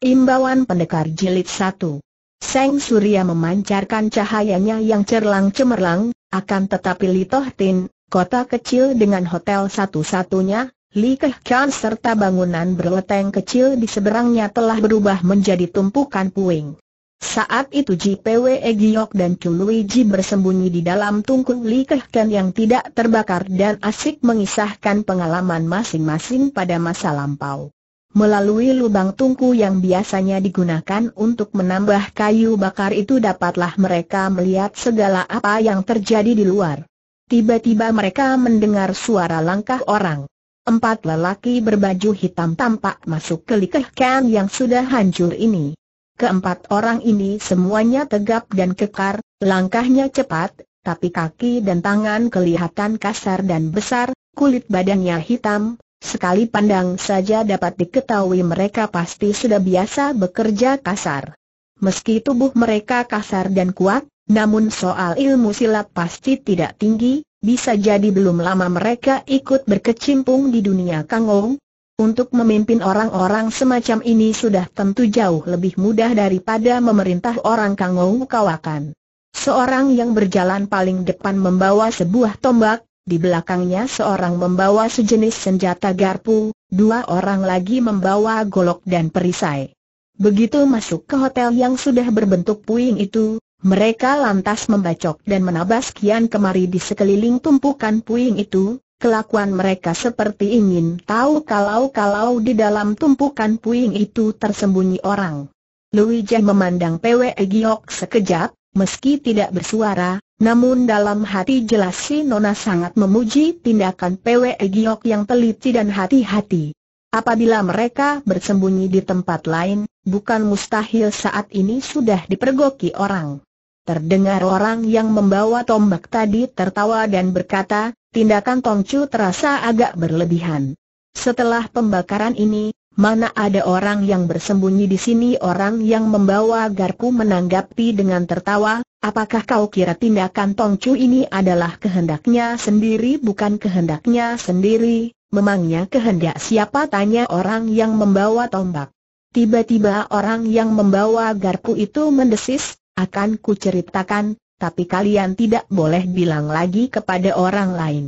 Imbauan Pendekar Jilid satu. Seng Surya memancarkan cahayanya yang cerlang-cemerlang, akan tetapi Li Tin, kota kecil dengan hotel satu-satunya, Li Kehkan serta bangunan berleteng kecil di seberangnya telah berubah menjadi tumpukan puing. Saat itu JPW Giok dan Chuluiji bersembunyi di dalam tungku Li Kehkan yang tidak terbakar dan asik mengisahkan pengalaman masing-masing pada masa lampau. Melalui lubang tungku yang biasanya digunakan untuk menambah kayu bakar itu dapatlah mereka melihat segala apa yang terjadi di luar. Tiba-tiba mereka mendengar suara langkah orang. Empat lelaki berbaju hitam tampak masuk ke likeh yang sudah hancur ini. Keempat orang ini semuanya tegap dan kekar, langkahnya cepat, tapi kaki dan tangan kelihatan kasar dan besar, kulit badannya hitam, Sekali pandang saja dapat diketahui mereka pasti sudah biasa bekerja kasar. Meski tubuh mereka kasar dan kuat, namun soal ilmu silat pasti tidak tinggi, bisa jadi belum lama mereka ikut berkecimpung di dunia kangong. Untuk memimpin orang-orang semacam ini sudah tentu jauh lebih mudah daripada memerintah orang kangong kawakan. Seorang yang berjalan paling depan membawa sebuah tombak, di belakangnya seorang membawa sejenis senjata garpu, dua orang lagi membawa golok dan perisai. Begitu masuk ke hotel yang sudah berbentuk puing itu, mereka lantas membacok dan menabas kian kemari di sekeliling tumpukan puing itu, Kelakuan mereka seperti ingin tahu kalau-kalau di dalam tumpukan puing itu tersembunyi orang. Luigi memandang Pwe Giok sekejap, Meski tidak bersuara, namun dalam hati jelas si Nona sangat memuji tindakan PW Giok yang teliti dan hati-hati. Apabila mereka bersembunyi di tempat lain, bukan mustahil saat ini sudah dipergoki orang. Terdengar orang yang membawa tombak tadi tertawa dan berkata, tindakan Tongcu terasa agak berlebihan. Setelah pembakaran ini, Mana ada orang yang bersembunyi di sini orang yang membawa garpu menanggapi dengan tertawa, apakah kau kira tindakan Tongcu ini adalah kehendaknya sendiri bukan kehendaknya sendiri, memangnya kehendak siapa tanya orang yang membawa tombak. Tiba-tiba orang yang membawa garpu itu mendesis, akan kuceritakan, tapi kalian tidak boleh bilang lagi kepada orang lain.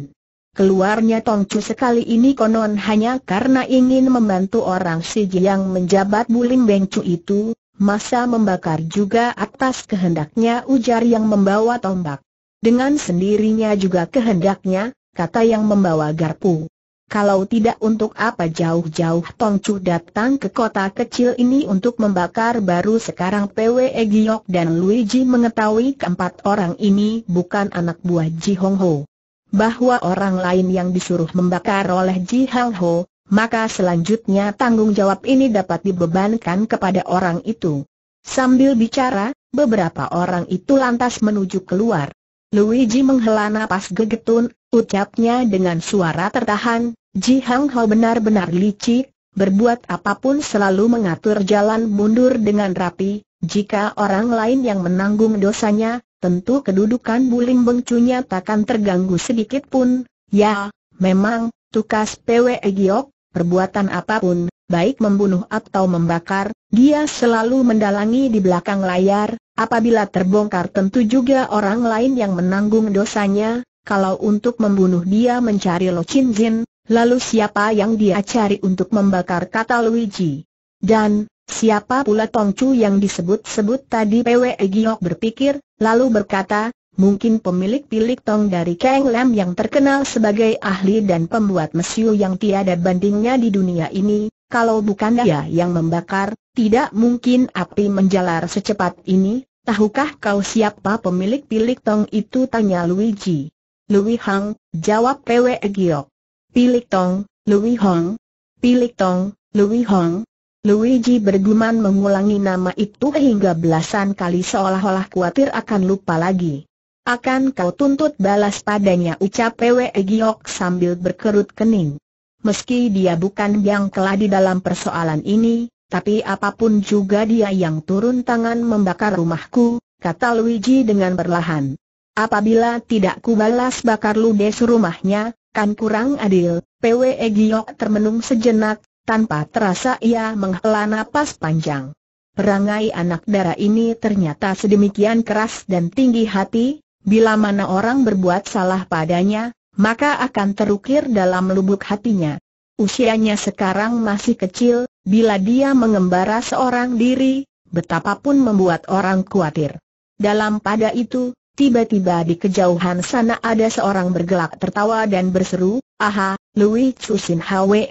Keluarnya Tongcu sekali ini konon hanya karena ingin membantu orang Ji yang menjabat Bulim Bengcu itu, masa membakar juga atas kehendaknya ujar yang membawa tombak. Dengan sendirinya juga kehendaknya, kata yang membawa garpu. Kalau tidak untuk apa jauh-jauh Tongcu datang ke kota kecil ini untuk membakar baru sekarang PW Giok dan Luigi mengetahui keempat orang ini bukan anak buah Ji Hong Ho bahwa orang lain yang disuruh membakar oleh Ji hang Ho, maka selanjutnya tanggung jawab ini dapat dibebankan kepada orang itu. Sambil bicara, beberapa orang itu lantas menuju keluar. Luigi menghela napas gegetun, ucapnya dengan suara tertahan, Ji Hang Ho benar-benar licik, berbuat apapun selalu mengatur jalan mundur dengan rapi, jika orang lain yang menanggung dosanya, tentu kedudukan Buling Bengcunya takkan terganggu sedikit pun. Ya, memang, tukas PW Giok, perbuatan apapun, baik membunuh atau membakar, dia selalu mendalangi di belakang layar, apabila terbongkar tentu juga orang lain yang menanggung dosanya, kalau untuk membunuh dia mencari Lo Chin Jin, lalu siapa yang dia cari untuk membakar kata Luigi. Dan, siapa pula Tong Chu yang disebut-sebut tadi Pwe Giok berpikir, Lalu berkata, mungkin pemilik pilik tong dari Kang Lam yang terkenal sebagai ahli dan pembuat mesiu yang tiada bandingnya di dunia ini, kalau bukan dia yang membakar, tidak mungkin api menjalar secepat ini, tahukah kau siapa pemilik pilik tong itu tanya Luigi. Lui Hang, jawab Pwe Giok. Pilik tong, Lui Hong. Pilik tong, Lui Hong. Luigi bergumam mengulangi nama itu hingga belasan kali seolah-olah khawatir akan lupa lagi. Akan kau tuntut balas padanya ucap Pwe Giok sambil berkerut kening. Meski dia bukan yang telah di dalam persoalan ini, tapi apapun juga dia yang turun tangan membakar rumahku, kata Luigi dengan perlahan. Apabila tidak kubalas bakar ludes rumahnya, kan kurang adil, Pwe Giok termenung sejenak, tanpa terasa ia menghela napas panjang. Perangai anak darah ini ternyata sedemikian keras dan tinggi hati, bila mana orang berbuat salah padanya, maka akan terukir dalam lubuk hatinya. Usianya sekarang masih kecil, bila dia mengembara seorang diri, betapapun membuat orang khawatir. Dalam pada itu, tiba-tiba di kejauhan sana ada seorang bergelak tertawa dan berseru, Aha, Louis Chusin Hwe,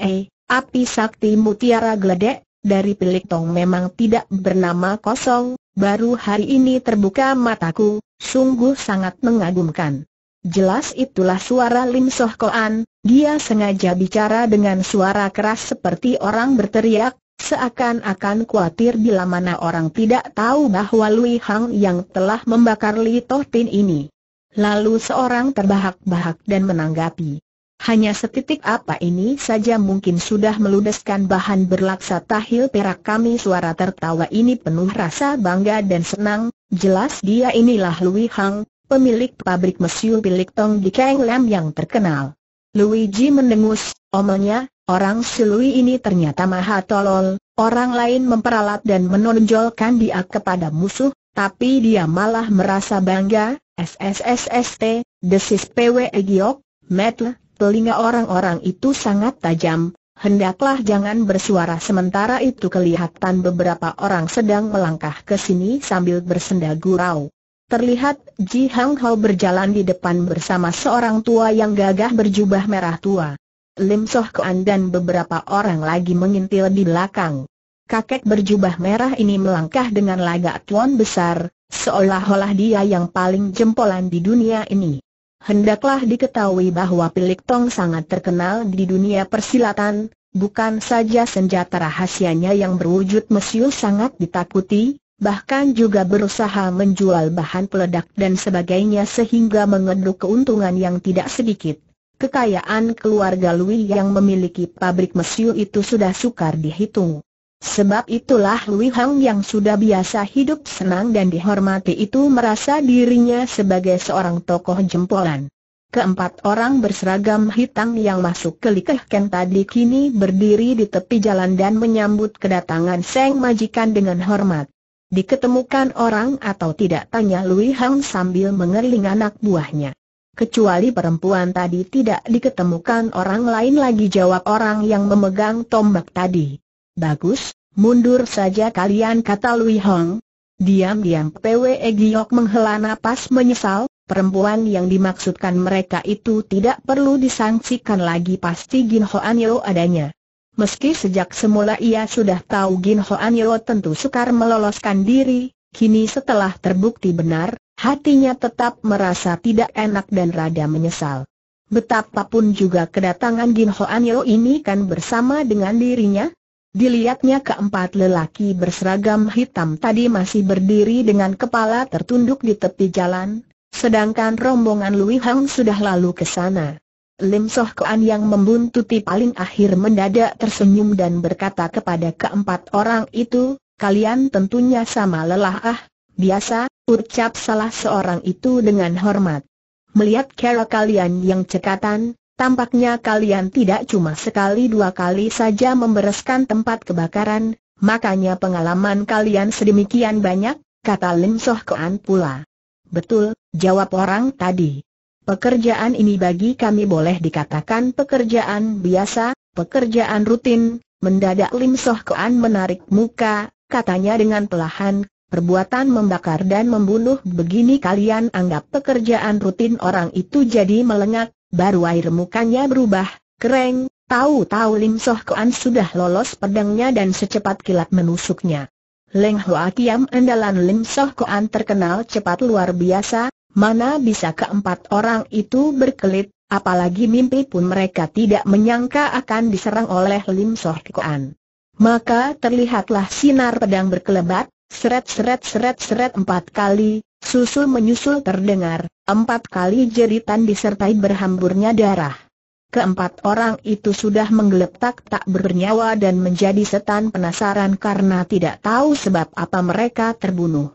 Api Sakti Mutiara gledek dari Pilik Tong memang tidak bernama kosong, baru hari ini terbuka mataku, sungguh sangat mengagumkan. Jelas itulah suara Lim Soh Koan, dia sengaja bicara dengan suara keras seperti orang berteriak, seakan-akan khawatir bila mana orang tidak tahu bahwa Lui Hang yang telah membakar Li Toh Tin ini. Lalu seorang terbahak-bahak dan menanggapi. Hanya setitik apa ini saja mungkin sudah meludeskan bahan berlaksa tahil perak kami Suara tertawa ini penuh rasa bangga dan senang, jelas dia inilah Louis Hang, pemilik pabrik mesiu Pilik Tong di Kang Lam yang terkenal. Luigi mendengus, omongnya, orang si Louis ini ternyata maha tolol, orang lain memperalat dan menonjolkan dia kepada musuh, tapi dia malah merasa bangga, SSSST, desis PW Giok, Metle, Telinga orang-orang itu sangat tajam, hendaklah jangan bersuara sementara itu kelihatan beberapa orang sedang melangkah ke sini sambil bersenda gurau. Terlihat Ji Hang Hao berjalan di depan bersama seorang tua yang gagah berjubah merah tua. Lim Soh Kuan dan beberapa orang lagi mengintil di belakang. Kakek berjubah merah ini melangkah dengan lagak tuan besar, seolah-olah dia yang paling jempolan di dunia ini hendaklah diketahui bahwa Pilik Tong sangat terkenal di dunia persilatan, bukan saja senjata rahasianya yang berwujud mesiu sangat ditakuti, bahkan juga berusaha menjual bahan peledak dan sebagainya sehingga mengeduk keuntungan yang tidak sedikit. Kekayaan keluarga Lui yang memiliki pabrik mesiu itu sudah sukar dihitung. Sebab itulah Lui Hang yang sudah biasa hidup senang dan dihormati itu merasa dirinya sebagai seorang tokoh jempolan. Keempat orang berseragam hitam yang masuk ke Likeh Ken tadi kini berdiri di tepi jalan dan menyambut kedatangan Seng Majikan dengan hormat. Diketemukan orang atau tidak tanya Lui Hang sambil mengerling anak buahnya. Kecuali perempuan tadi tidak diketemukan orang lain lagi jawab orang yang memegang tombak tadi. Bagus, mundur saja kalian kata Lui Hong. Diam-diam Pwe Giok menghela napas menyesal, perempuan yang dimaksudkan mereka itu tidak perlu disangsikan lagi pasti Gin Hoan Yeo adanya. Meski sejak semula ia sudah tahu Gin Hoan Yeo tentu sukar meloloskan diri, kini setelah terbukti benar, hatinya tetap merasa tidak enak dan rada menyesal. Betapapun juga kedatangan Gin Hoan Yeo ini kan bersama dengan dirinya, Dilihatnya keempat lelaki berseragam hitam tadi masih berdiri dengan kepala tertunduk di tepi jalan, sedangkan rombongan Lui Hang sudah lalu ke sana. Lim Soh Kuan yang membuntuti paling akhir mendadak tersenyum dan berkata kepada keempat orang itu, kalian tentunya sama lelah ah, biasa, ucap salah seorang itu dengan hormat. Melihat cara kalian yang cekatan, Tampaknya kalian tidak cuma sekali dua kali saja membereskan tempat kebakaran, makanya pengalaman kalian sedemikian banyak, kata Lim Soh Koan pula. Betul, jawab orang tadi. Pekerjaan ini bagi kami boleh dikatakan pekerjaan biasa, pekerjaan rutin, mendadak Lim Soh Koan menarik muka, katanya dengan pelahan, Perbuatan membakar dan membunuh begini kalian anggap pekerjaan rutin orang itu jadi melengak, Baru air mukanya berubah, kering. tahu-tahu Lim Soh Koan sudah lolos pedangnya dan secepat kilat menusuknya. Leng Hoa Kiam andalan Lim Soh Koan terkenal cepat luar biasa, mana bisa keempat orang itu berkelit, apalagi mimpi pun mereka tidak menyangka akan diserang oleh Lim Soh Koan. Maka terlihatlah sinar pedang berkelebat, seret-seret seret-seret empat kali, Susul menyusul terdengar, empat kali jeritan disertai berhamburnya darah. Keempat orang itu sudah menggeletak tak bernyawa dan menjadi setan penasaran karena tidak tahu sebab apa mereka terbunuh.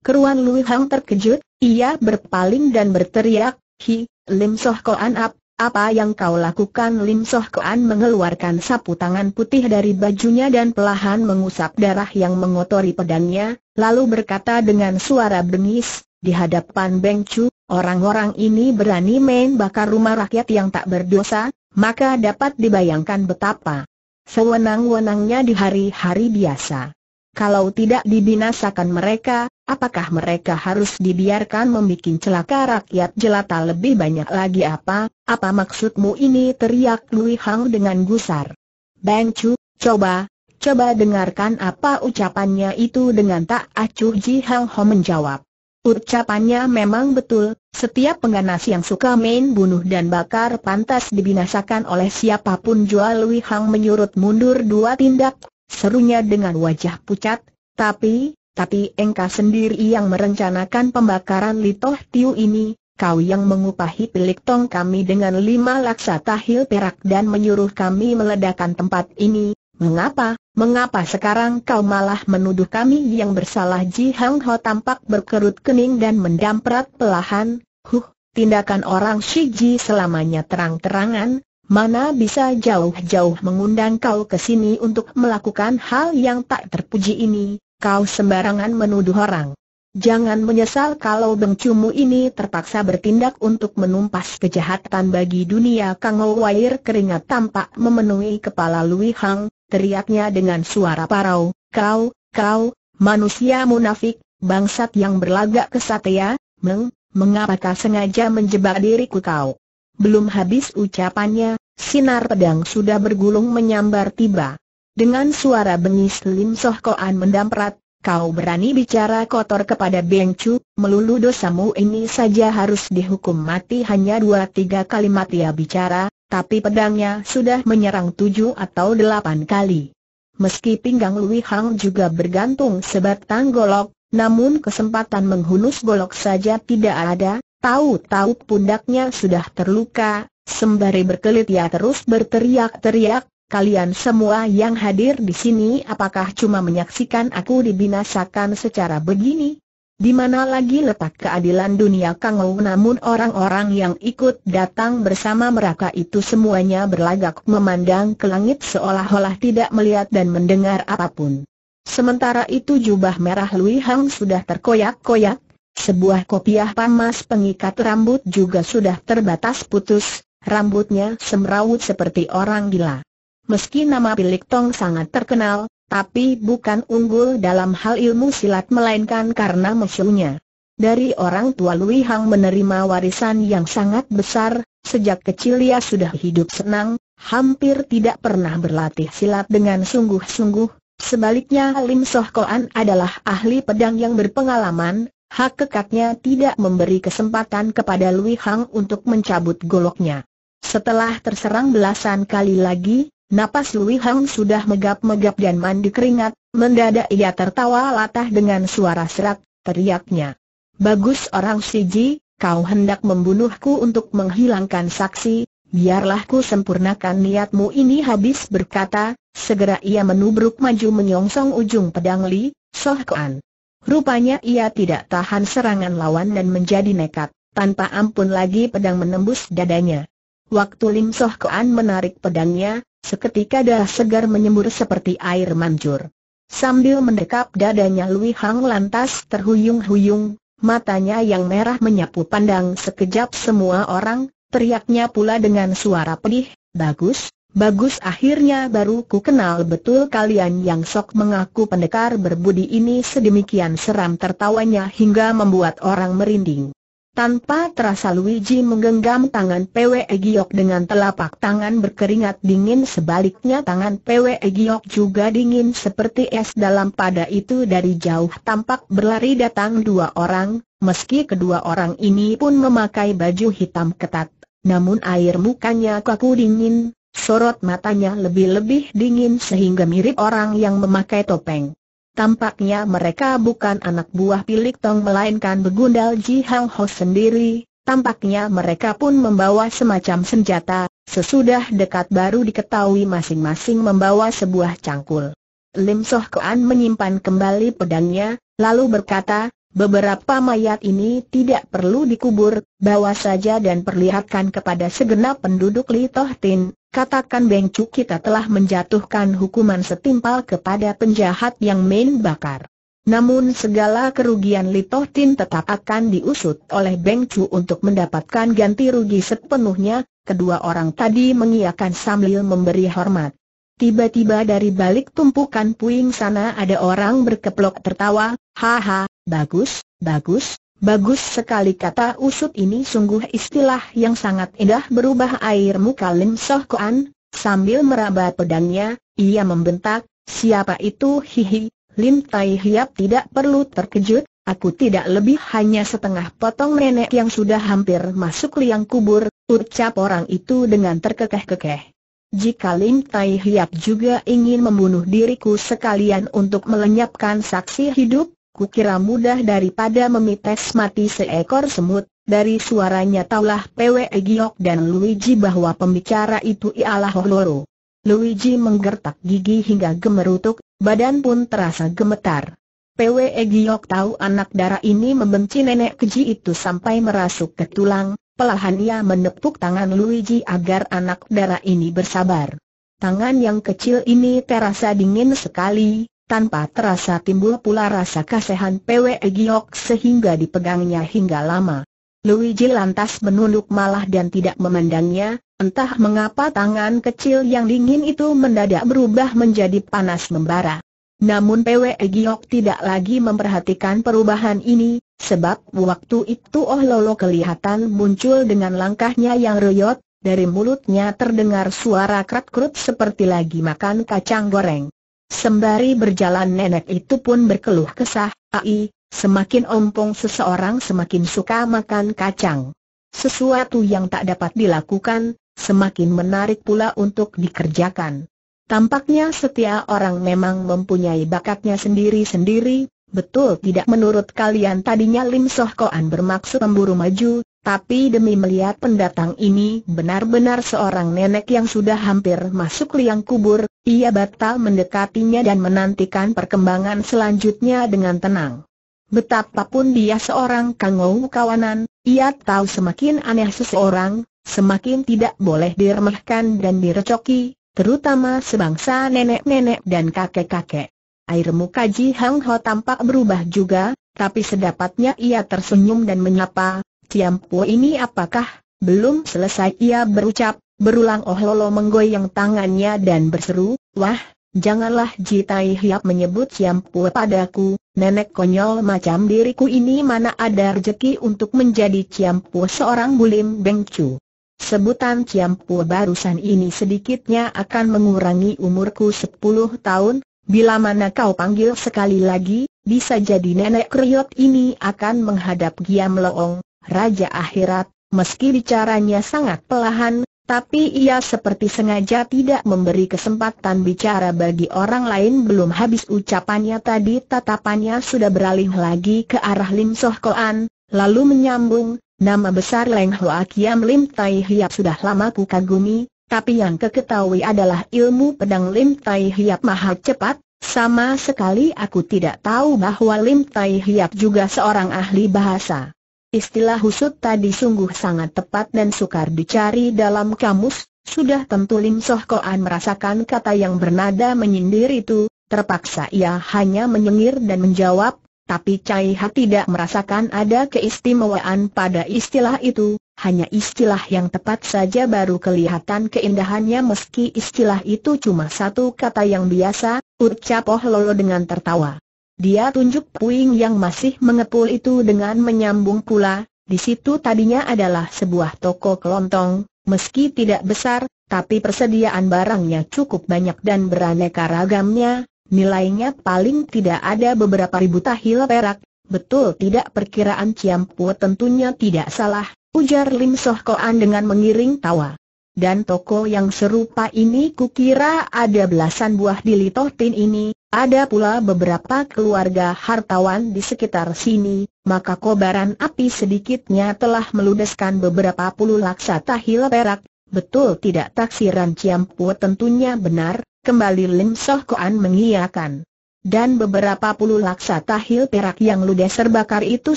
Keruan Lui Hang terkejut, ia berpaling dan berteriak, Hi, Lim Soh Koan Ap, apa yang kau lakukan Lim Soh Kuan mengeluarkan sapu tangan putih dari bajunya dan pelahan mengusap darah yang mengotori pedangnya, lalu berkata dengan suara bengis, di hadapan Beng Chu, orang-orang ini berani main bakar rumah rakyat yang tak berdosa, maka dapat dibayangkan betapa sewenang-wenangnya di hari-hari biasa. Kalau tidak dibinasakan mereka, apakah mereka harus dibiarkan membuat celaka rakyat jelata lebih banyak lagi apa? Apa maksudmu ini teriak Lui Hang dengan gusar. Bang Chu, coba, coba dengarkan apa ucapannya itu dengan tak acuh Ji Hang Ho menjawab. Ucapannya memang betul, setiap pengganas yang suka main bunuh dan bakar pantas dibinasakan oleh siapapun Jual Lui Hang menyurut mundur dua tindak serunya dengan wajah pucat, tapi, tapi engkau sendiri yang merencanakan pembakaran Litoh Tiu ini, kau yang mengupahi pilik tong kami dengan lima laksa tahil perak dan menyuruh kami meledakan tempat ini, mengapa, mengapa sekarang kau malah menuduh kami yang bersalah Ji Hang Ho tampak berkerut kening dan mendamprat pelahan, huh, tindakan orang Shiji selamanya terang-terangan, Mana bisa jauh-jauh mengundang kau ke sini untuk melakukan hal yang tak terpuji ini, kau sembarangan menuduh orang. Jangan menyesal kalau bengcumu ini terpaksa bertindak untuk menumpas kejahatan bagi dunia Kang Wair keringat tampak memenuhi kepala Lui Hang, teriaknya dengan suara parau, kau, kau, manusia munafik, bangsat yang berlagak kesatria, ya, meng, mengapakah sengaja menjebak diriku kau? Belum habis ucapannya, Sinar pedang sudah bergulung menyambar tiba. Dengan suara bengis Lim Soh Koan mendamprat, kau berani bicara kotor kepada Beng Chu, melulu dosamu ini saja harus dihukum mati hanya dua tiga kalimat ia ya bicara, tapi pedangnya sudah menyerang tujuh atau delapan kali. Meski pinggang Lui Hang juga bergantung sebatang golok, namun kesempatan menghunus golok saja tidak ada, tahu-tahu pundaknya sudah terluka, Sembari berkelit ia terus berteriak-teriak, kalian semua yang hadir di sini apakah cuma menyaksikan aku dibinasakan secara begini? Di mana lagi letak keadilan dunia Kang Ou namun orang-orang yang ikut datang bersama mereka itu semuanya berlagak memandang ke langit seolah-olah tidak melihat dan mendengar apapun. Sementara itu jubah merah Lui Hang sudah terkoyak-koyak, sebuah kopiah pamas pengikat rambut juga sudah terbatas putus, Rambutnya semrawut seperti orang gila. Meski nama Bilik Tong sangat terkenal, tapi bukan unggul dalam hal ilmu silat melainkan karena musuhnya. Dari orang tua Lui Hang menerima warisan yang sangat besar, sejak kecil ia sudah hidup senang, hampir tidak pernah berlatih silat dengan sungguh-sungguh, Sebaliknya Lim Soh Koan adalah ahli pedang yang berpengalaman, hak kekatnya tidak memberi kesempatan kepada Lui Hang untuk mencabut goloknya. Setelah terserang belasan kali lagi, napas Lui Hang sudah megap-megap dan mandi keringat, mendadak ia tertawa latah dengan suara serak, teriaknya. Bagus orang Si Ji, kau hendak membunuhku untuk menghilangkan saksi, biarlah ku sempurnakan niatmu ini habis berkata, segera ia menubruk maju menyongsong ujung pedang Li, Soh Kuan. Rupanya ia tidak tahan serangan lawan dan menjadi nekat, tanpa ampun lagi pedang menembus dadanya. Waktu Lim Soh Koan menarik pedangnya, seketika darah segar menyembur seperti air mancur. Sambil mendekap dadanya Lui Hang lantas terhuyung-huyung, matanya yang merah menyapu pandang sekejap semua orang, teriaknya pula dengan suara pedih, bagus, bagus akhirnya baru ku kenal betul kalian yang sok mengaku pendekar berbudi ini sedemikian seram tertawanya hingga membuat orang merinding. Tanpa terasa Luigi menggenggam tangan PW Giok dengan telapak tangan berkeringat dingin sebaliknya tangan PW Giok juga dingin seperti es dalam pada itu dari jauh tampak berlari datang dua orang, meski kedua orang ini pun memakai baju hitam ketat, namun air mukanya kaku dingin, sorot matanya lebih-lebih dingin sehingga mirip orang yang memakai topeng. Tampaknya mereka bukan anak buah Pilik Tong melainkan begundal Ji Hang Ho sendiri, tampaknya mereka pun membawa semacam senjata, sesudah dekat baru diketahui masing-masing membawa sebuah cangkul. Lim Soh Koan menyimpan kembali pedangnya, lalu berkata, Beberapa mayat ini tidak perlu dikubur, bawa saja dan perlihatkan kepada segenap penduduk Li Tin, katakan Beng Chu kita telah menjatuhkan hukuman setimpal kepada penjahat yang main bakar. Namun segala kerugian Li Tin tetap akan diusut oleh Beng Chu untuk mendapatkan ganti rugi sepenuhnya, kedua orang tadi mengiakan sambil memberi hormat. Tiba-tiba dari balik tumpukan puing sana ada orang berkeplok tertawa, haha, bagus, bagus, bagus sekali kata usut ini sungguh istilah yang sangat indah berubah air muka Lim Soh Koan, sambil meraba pedangnya, ia membentak, siapa itu hihi, Lim Tai Hiap tidak perlu terkejut, Aku tidak lebih hanya setengah potong nenek yang sudah hampir masuk liang kubur, ucap orang itu dengan terkekeh-kekeh. Jika Lim Tai Hiap juga ingin membunuh diriku sekalian untuk melenyapkan saksi hidup, kukira mudah daripada memites mati seekor semut. Dari suaranya taulah Pwe Giok dan Luigi bahwa pembicara itu ialah Holoro. Oh Luigi menggertak gigi hingga gemerutuk, badan pun terasa gemetar. Pwe Giok tahu anak darah ini membenci nenek keji itu sampai merasuk ke tulang, Pelahan ia menepuk tangan Luigi agar anak darah ini bersabar. Tangan yang kecil ini terasa dingin sekali, tanpa terasa timbul pula rasa kasihan PW e Giok sehingga dipegangnya hingga lama. Luigi lantas menunduk malah dan tidak memandangnya, entah mengapa tangan kecil yang dingin itu mendadak berubah menjadi panas membara. Namun PW e Giok tidak lagi memperhatikan perubahan ini, Sebab waktu itu Oh Lolo kelihatan muncul dengan langkahnya yang reyot, dari mulutnya terdengar suara krut-krut seperti lagi makan kacang goreng. Sembari berjalan nenek itu pun berkeluh kesah, ai, semakin ompong seseorang semakin suka makan kacang. Sesuatu yang tak dapat dilakukan, semakin menarik pula untuk dikerjakan. Tampaknya setia orang memang mempunyai bakatnya sendiri-sendiri, Betul tidak menurut kalian tadinya Lim Soh Koan bermaksud memburu maju, tapi demi melihat pendatang ini benar-benar seorang nenek yang sudah hampir masuk liang kubur, ia batal mendekatinya dan menantikan perkembangan selanjutnya dengan tenang. Betapapun dia seorang kangau kawanan, ia tahu semakin aneh seseorang, semakin tidak boleh diremehkan dan direcoki, terutama sebangsa nenek-nenek dan kakek-kakek. Air muka Ji Hang Ho tampak berubah juga, tapi sedapatnya ia tersenyum dan menyapa, Tiam ini apakah? Belum selesai ia berucap, berulang Oh Lolo menggoyang tangannya dan berseru, Wah, janganlah Ji Tai Hiap menyebut Tiam padaku, nenek konyol macam diriku ini mana ada rezeki untuk menjadi Tiam seorang bulim bengcu. Sebutan Ciampu barusan ini sedikitnya akan mengurangi umurku 10 tahun, Bila mana kau panggil sekali lagi, bisa jadi nenek kriot ini akan menghadap Giam loong, Raja Akhirat, meski bicaranya sangat pelahan, tapi ia seperti sengaja tidak memberi kesempatan bicara bagi orang lain belum habis ucapannya tadi tatapannya sudah beralih lagi ke arah Lim Soh Koan, lalu menyambung, nama besar Leng Hoa Kiam Lim Tai Hiap sudah lama ku kagumi, tapi yang keketahui adalah ilmu pedang Lim Tai Hiap mahal cepat, sama sekali aku tidak tahu bahwa Lim Tai Hiap juga seorang ahli bahasa. Istilah husut tadi sungguh sangat tepat dan sukar dicari dalam kamus, sudah tentu Lim Soh Koan merasakan kata yang bernada menyindir itu, terpaksa ia hanya menyengir dan menjawab, tapi Cai Ha tidak merasakan ada keistimewaan pada istilah itu, hanya istilah yang tepat saja baru kelihatan keindahannya meski istilah itu cuma satu kata yang biasa, ucap Oh Lolo dengan tertawa. Dia tunjuk puing yang masih mengepul itu dengan menyambung pula, di situ tadinya adalah sebuah toko kelontong, meski tidak besar, tapi persediaan barangnya cukup banyak dan beraneka ragamnya, nilainya paling tidak ada beberapa ribu tahil perak, betul tidak perkiraan Ciampu tentunya tidak salah, Ujar Lim Soh Koan dengan mengiring tawa. Dan toko yang serupa ini kukira ada belasan buah di Tin ini, ada pula beberapa keluarga hartawan di sekitar sini, maka kobaran api sedikitnya telah meludeskan beberapa puluh laksa tahil perak, betul tidak taksiran Ciampu tentunya benar, kembali Lim Soh Koan mengiyakan. Dan beberapa puluh laksa tahil perak yang ludes terbakar itu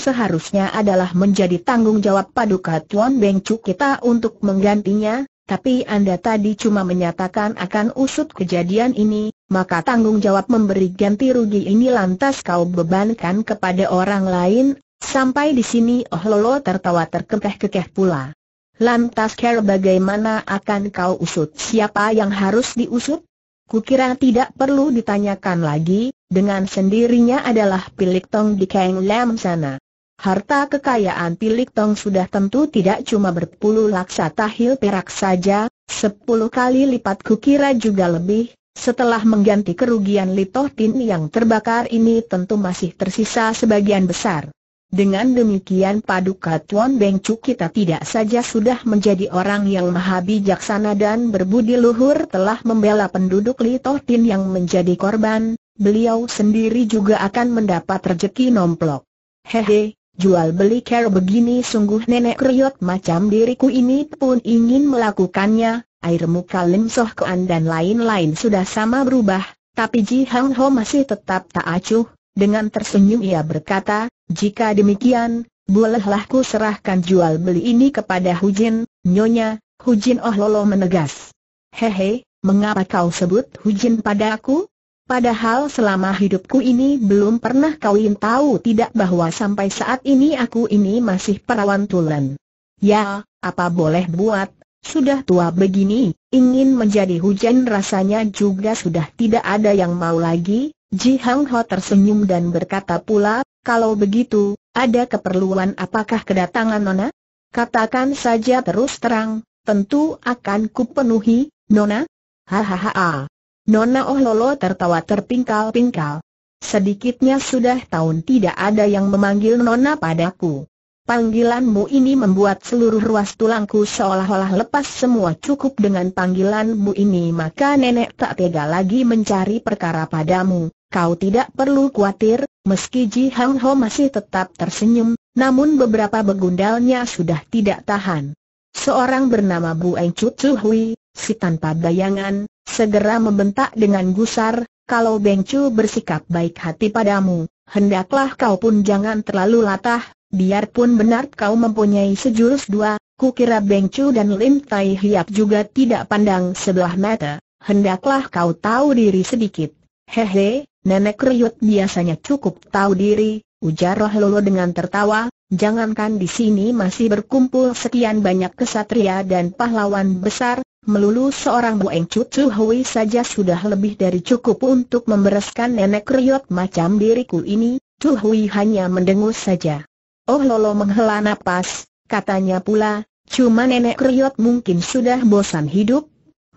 seharusnya adalah menjadi tanggung jawab paduka Tuan Beng Cuk kita untuk menggantinya, tapi Anda tadi cuma menyatakan akan usut kejadian ini, maka tanggung jawab memberi ganti rugi ini lantas kau bebankan kepada orang lain, sampai di sini Oh Lolo tertawa terkekeh-kekeh pula. Lantas care bagaimana akan kau usut siapa yang harus diusut? Kukira tidak perlu ditanyakan lagi, dengan sendirinya adalah Pilik Tong di Kang Lam sana. Harta kekayaan Pilik Tong sudah tentu tidak cuma berpuluh laksa tahil perak saja, sepuluh kali lipat kukira juga lebih, setelah mengganti kerugian Litoh Tin yang terbakar ini tentu masih tersisa sebagian besar. Dengan demikian Paduka Tuan Bengcu kita tidak saja sudah menjadi orang yang maha bijaksana dan berbudi luhur telah membela penduduk Tin yang menjadi korban, beliau sendiri juga akan mendapat rejeki nomplok. Hehe, jual beli care begini sungguh nenek kriot macam diriku ini pun ingin melakukannya, air muka Lim Soh Kuan dan lain-lain sudah sama berubah, tapi Ji Hang Ho masih tetap tak acuh, dengan tersenyum ia berkata, jika demikian, bolehlah ku serahkan jual beli ini kepada Hujin, nyonya, Hujin Oh Lolo menegas. Hehe, mengapa kau sebut Hujin pada aku? Padahal selama hidupku ini belum pernah kau ingin tahu tidak bahwa sampai saat ini aku ini masih perawan tulen. Ya, apa boleh buat, sudah tua begini, ingin menjadi hujan rasanya juga sudah tidak ada yang mau lagi. Ji Hang Ho tersenyum dan berkata pula, kalau begitu, ada keperluan apakah kedatangan Nona? Katakan saja terus terang, tentu akan kupenuhi, Nona. Hahaha. Nona Oh Ohlolo tertawa terpingkal-pingkal. Sedikitnya sudah tahun tidak ada yang memanggil Nona padaku. Panggilanmu ini membuat seluruh ruas tulangku seolah-olah lepas semua cukup dengan panggilanmu ini maka nenek tak tega lagi mencari perkara padamu, kau tidak perlu khawatir, Meski Ji Hang Ho masih tetap tersenyum, namun beberapa begundalnya sudah tidak tahan. Seorang bernama Bu Eng Chu Chu Hui, si tanpa bayangan, segera membentak dengan gusar, kalau Beng Chu bersikap baik hati padamu, hendaklah kau pun jangan terlalu latah, biarpun benar kau mempunyai sejurus dua, kukira Beng Chu dan Lim Tai Hiap juga tidak pandang sebelah mata, hendaklah kau tahu diri sedikit. Hehe, Nenek Kriut biasanya cukup tahu diri, ujar Rohlolo dengan tertawa, jangankan di sini masih berkumpul sekian banyak kesatria dan pahlawan besar, melulu seorang Boeng Cucu Hui saja sudah lebih dari cukup untuk membereskan Nenek Kriut macam diriku ini, Hui hanya mendengus saja. Oh Lolo menghela napas, katanya pula, cuma nenek Kriot mungkin sudah bosan hidup,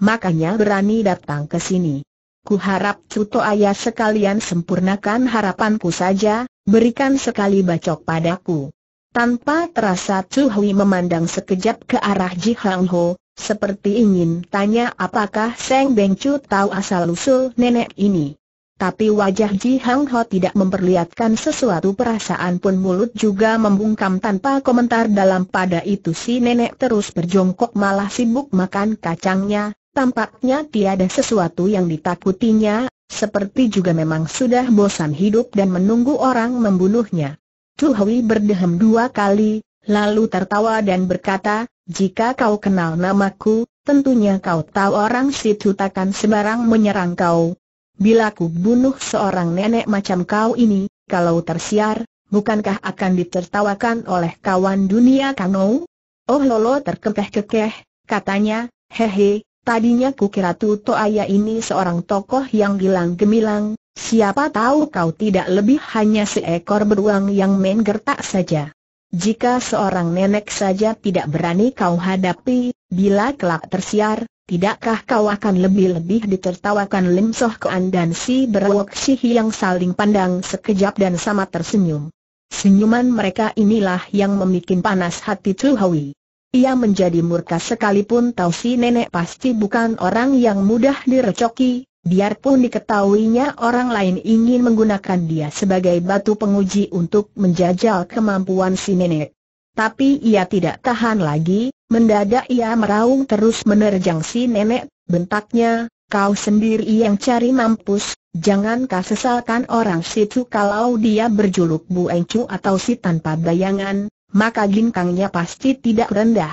makanya berani datang ke sini. Ku harap Cuto Ayah sekalian sempurnakan harapanku saja, berikan sekali bacok padaku. Tanpa terasa Chu Hui memandang sekejap ke arah Ji Hang Ho, seperti ingin tanya apakah Seng Beng Chu tahu asal-usul nenek ini. Tapi wajah Ji Hang Ho tidak memperlihatkan sesuatu perasaan pun mulut juga membungkam tanpa komentar dalam pada itu si nenek terus berjongkok malah sibuk makan kacangnya, Tampaknya tiada sesuatu yang ditakutinya, seperti juga memang sudah bosan hidup dan menunggu orang membunuhnya. Tu Hui berdehem dua kali, lalu tertawa dan berkata, jika kau kenal namaku, tentunya kau tahu orang situ takkan sembarang menyerang kau. Bila ku bunuh seorang nenek macam kau ini, kalau tersiar, bukankah akan ditertawakan oleh kawan dunia kangou? Oh lolo terkekeh-kekeh, katanya, hehe, Tadinya kukira Tuto Ayah ini seorang tokoh yang gilang gemilang, siapa tahu kau tidak lebih hanya seekor beruang yang main gertak saja. Jika seorang nenek saja tidak berani kau hadapi, bila kelak tersiar, tidakkah kau akan lebih-lebih ditertawakan Lim Soh Kuan dan si Berwok Sihi yang saling pandang sekejap dan sama tersenyum. Senyuman mereka inilah yang memikin panas hati Chu ia menjadi murka sekalipun tahu si nenek pasti bukan orang yang mudah direcoki, biarpun diketahuinya orang lain ingin menggunakan dia sebagai batu penguji untuk menjajal kemampuan si nenek. Tapi ia tidak tahan lagi, mendadak ia meraung terus menerjang si nenek, bentaknya, kau sendiri yang cari mampus, Jangan Jangankah sesalkan orang situ kalau dia berjuluk Bu Encu atau si tanpa bayangan, maka ginkangnya pasti tidak rendah.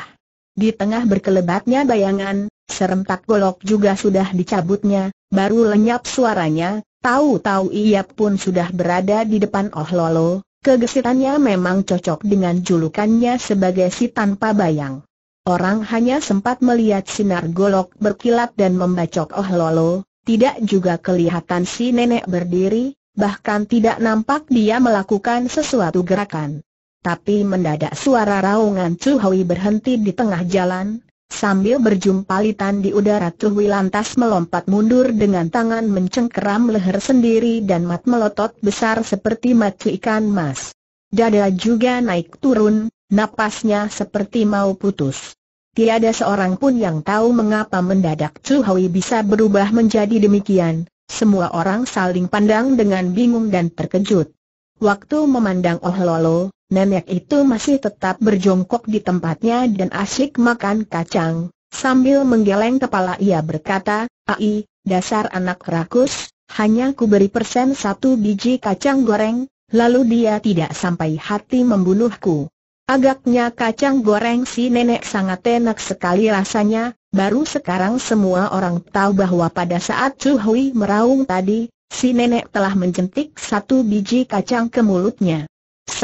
Di tengah berkelebatnya bayangan, serentak golok juga sudah dicabutnya, baru lenyap suaranya, tahu-tahu ia pun sudah berada di depan Oh Lolo, kegesitannya memang cocok dengan julukannya sebagai si tanpa bayang. Orang hanya sempat melihat sinar golok berkilat dan membacok Oh Lolo, tidak juga kelihatan si nenek berdiri, bahkan tidak nampak dia melakukan sesuatu gerakan. Tapi mendadak suara raungan Chu berhenti di tengah jalan, sambil berjumpalitan di udara Chu lantas melompat mundur dengan tangan mencengkeram leher sendiri dan mat melotot besar seperti mati ikan mas. Dada juga naik turun, napasnya seperti mau putus. Tiada seorang pun yang tahu mengapa mendadak Chu bisa berubah menjadi demikian, semua orang saling pandang dengan bingung dan terkejut. Waktu memandang Oh Lolo, nenek itu masih tetap berjongkok di tempatnya dan asyik makan kacang. Sambil menggeleng kepala ia berkata, Ai, dasar anak rakus, hanya ku beri persen satu biji kacang goreng, lalu dia tidak sampai hati membunuhku. Agaknya kacang goreng si nenek sangat enak sekali rasanya, baru sekarang semua orang tahu bahwa pada saat Chu Hui meraung tadi, si nenek telah menjentik satu biji kacang ke mulutnya.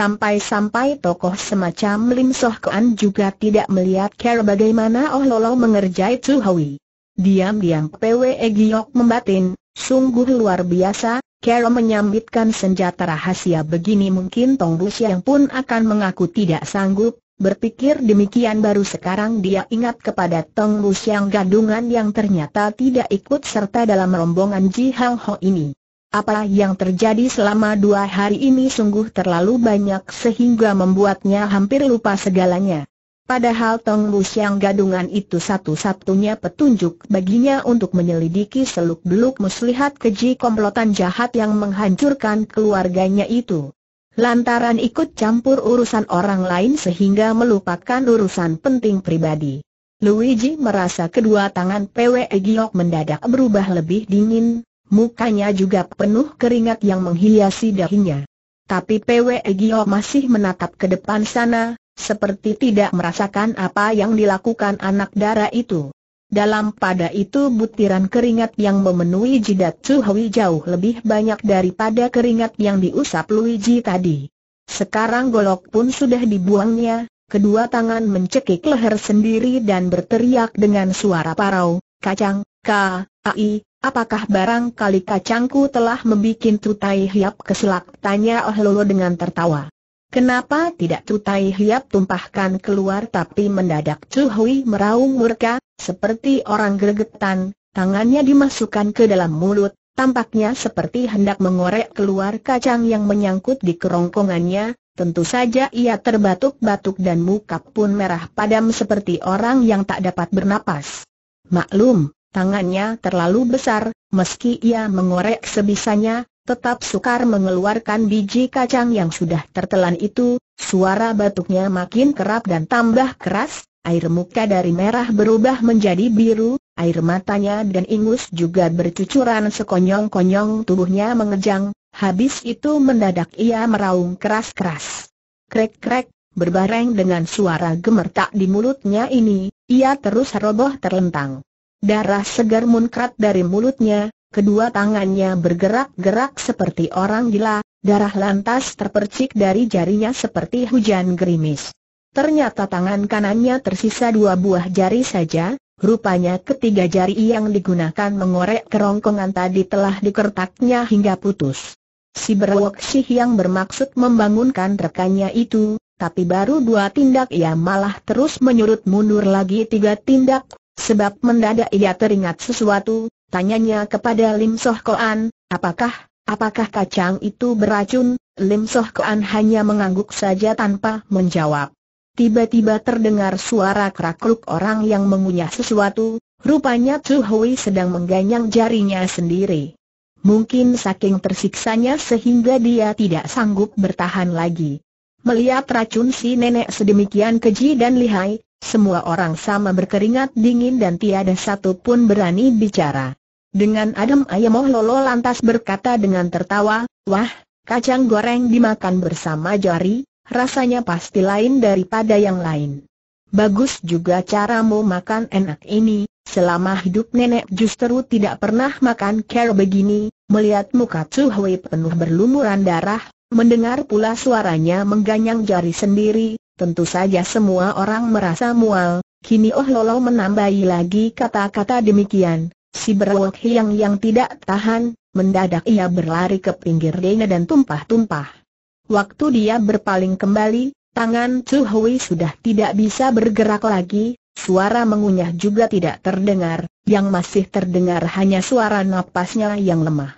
Sampai-sampai tokoh semacam Lim Soh Kuan juga tidak melihat cara bagaimana Oh Lolo mengerjai Chu Hui. Diam-diam PWE Giok membatin, sungguh luar biasa, Kero menyambitkan senjata rahasia begini mungkin Tong yang pun akan mengaku tidak sanggup, berpikir demikian baru sekarang dia ingat kepada Tong yang gadungan yang ternyata tidak ikut serta dalam rombongan Ji Hang Ho ini. Apa yang terjadi selama dua hari ini sungguh terlalu banyak sehingga membuatnya hampir lupa segalanya. Padahal Tong Lu yang gadungan itu satu-satunya petunjuk baginya untuk menyelidiki seluk-beluk muslihat keji komplotan jahat yang menghancurkan keluarganya itu. Lantaran ikut campur urusan orang lain sehingga melupakan urusan penting pribadi. Luigi merasa kedua tangan PWE Giok mendadak berubah lebih dingin, Mukanya juga penuh keringat yang menghiasi dahinya. Tapi Pwe Gio masih menatap ke depan sana, seperti tidak merasakan apa yang dilakukan anak dara itu. Dalam pada itu butiran keringat yang memenuhi jidat Chu Hui jauh lebih banyak daripada keringat yang diusap Luigi tadi. Sekarang golok pun sudah dibuangnya, kedua tangan mencekik leher sendiri dan berteriak dengan suara parau, kacang, ka, ai, Apakah barang kali kacangku telah membuat tutai hiap keselak? Tanya Oh Lolo dengan tertawa. Kenapa tidak tutai hiap tumpahkan keluar tapi mendadak Chu Hui meraung murka, seperti orang gregetan, tangannya dimasukkan ke dalam mulut, tampaknya seperti hendak mengorek keluar kacang yang menyangkut di kerongkongannya, tentu saja ia terbatuk-batuk dan muka pun merah padam seperti orang yang tak dapat bernapas. Maklum, tangannya terlalu besar, meski ia mengorek sebisanya, tetap sukar mengeluarkan biji kacang yang sudah tertelan itu, suara batuknya makin kerap dan tambah keras, air muka dari merah berubah menjadi biru, air matanya dan ingus juga bercucuran sekonyong-konyong tubuhnya mengejang, habis itu mendadak ia meraung keras-keras. Krek-krek, berbareng dengan suara gemertak di mulutnya ini, ia terus roboh terlentang. Darah segar muncrat dari mulutnya, kedua tangannya bergerak-gerak seperti orang gila, darah lantas terpercik dari jarinya seperti hujan gerimis. Ternyata tangan kanannya tersisa dua buah jari saja, rupanya ketiga jari yang digunakan mengorek kerongkongan tadi telah dikertaknya hingga putus. Si berwaksih yang bermaksud membangunkan rekannya itu, tapi baru dua tindak ia malah terus menyurut mundur lagi tiga tindak Sebab mendadak ia teringat sesuatu, tanyanya kepada Lim Soh Koan, apakah, apakah kacang itu beracun? Lim Soh Koan hanya mengangguk saja tanpa menjawab. Tiba-tiba terdengar suara kerakluk orang yang mengunyah sesuatu, rupanya Chu Hui sedang mengganyang jarinya sendiri. Mungkin saking tersiksanya sehingga dia tidak sanggup bertahan lagi. Melihat racun si nenek sedemikian keji dan lihai, semua orang sama berkeringat dingin dan tiada satu pun berani bicara. Dengan adem ayam oh Lolo lantas berkata dengan tertawa, Wah, kacang goreng dimakan bersama jari, rasanya pasti lain daripada yang lain. Bagus juga caramu makan enak ini, Selama hidup nenek justru tidak pernah makan care begini, melihat muka Chu Hui penuh berlumuran darah, mendengar pula suaranya mengganyang jari sendiri, Tentu saja semua orang merasa mual, kini Oh Lolo menambahi lagi kata-kata demikian. Si berwok hiang yang tidak tahan, mendadak ia berlari ke pinggir dena dan tumpah-tumpah. Waktu dia berpaling kembali, tangan Chu Hui sudah tidak bisa bergerak lagi, suara mengunyah juga tidak terdengar, yang masih terdengar hanya suara napasnya yang lemah.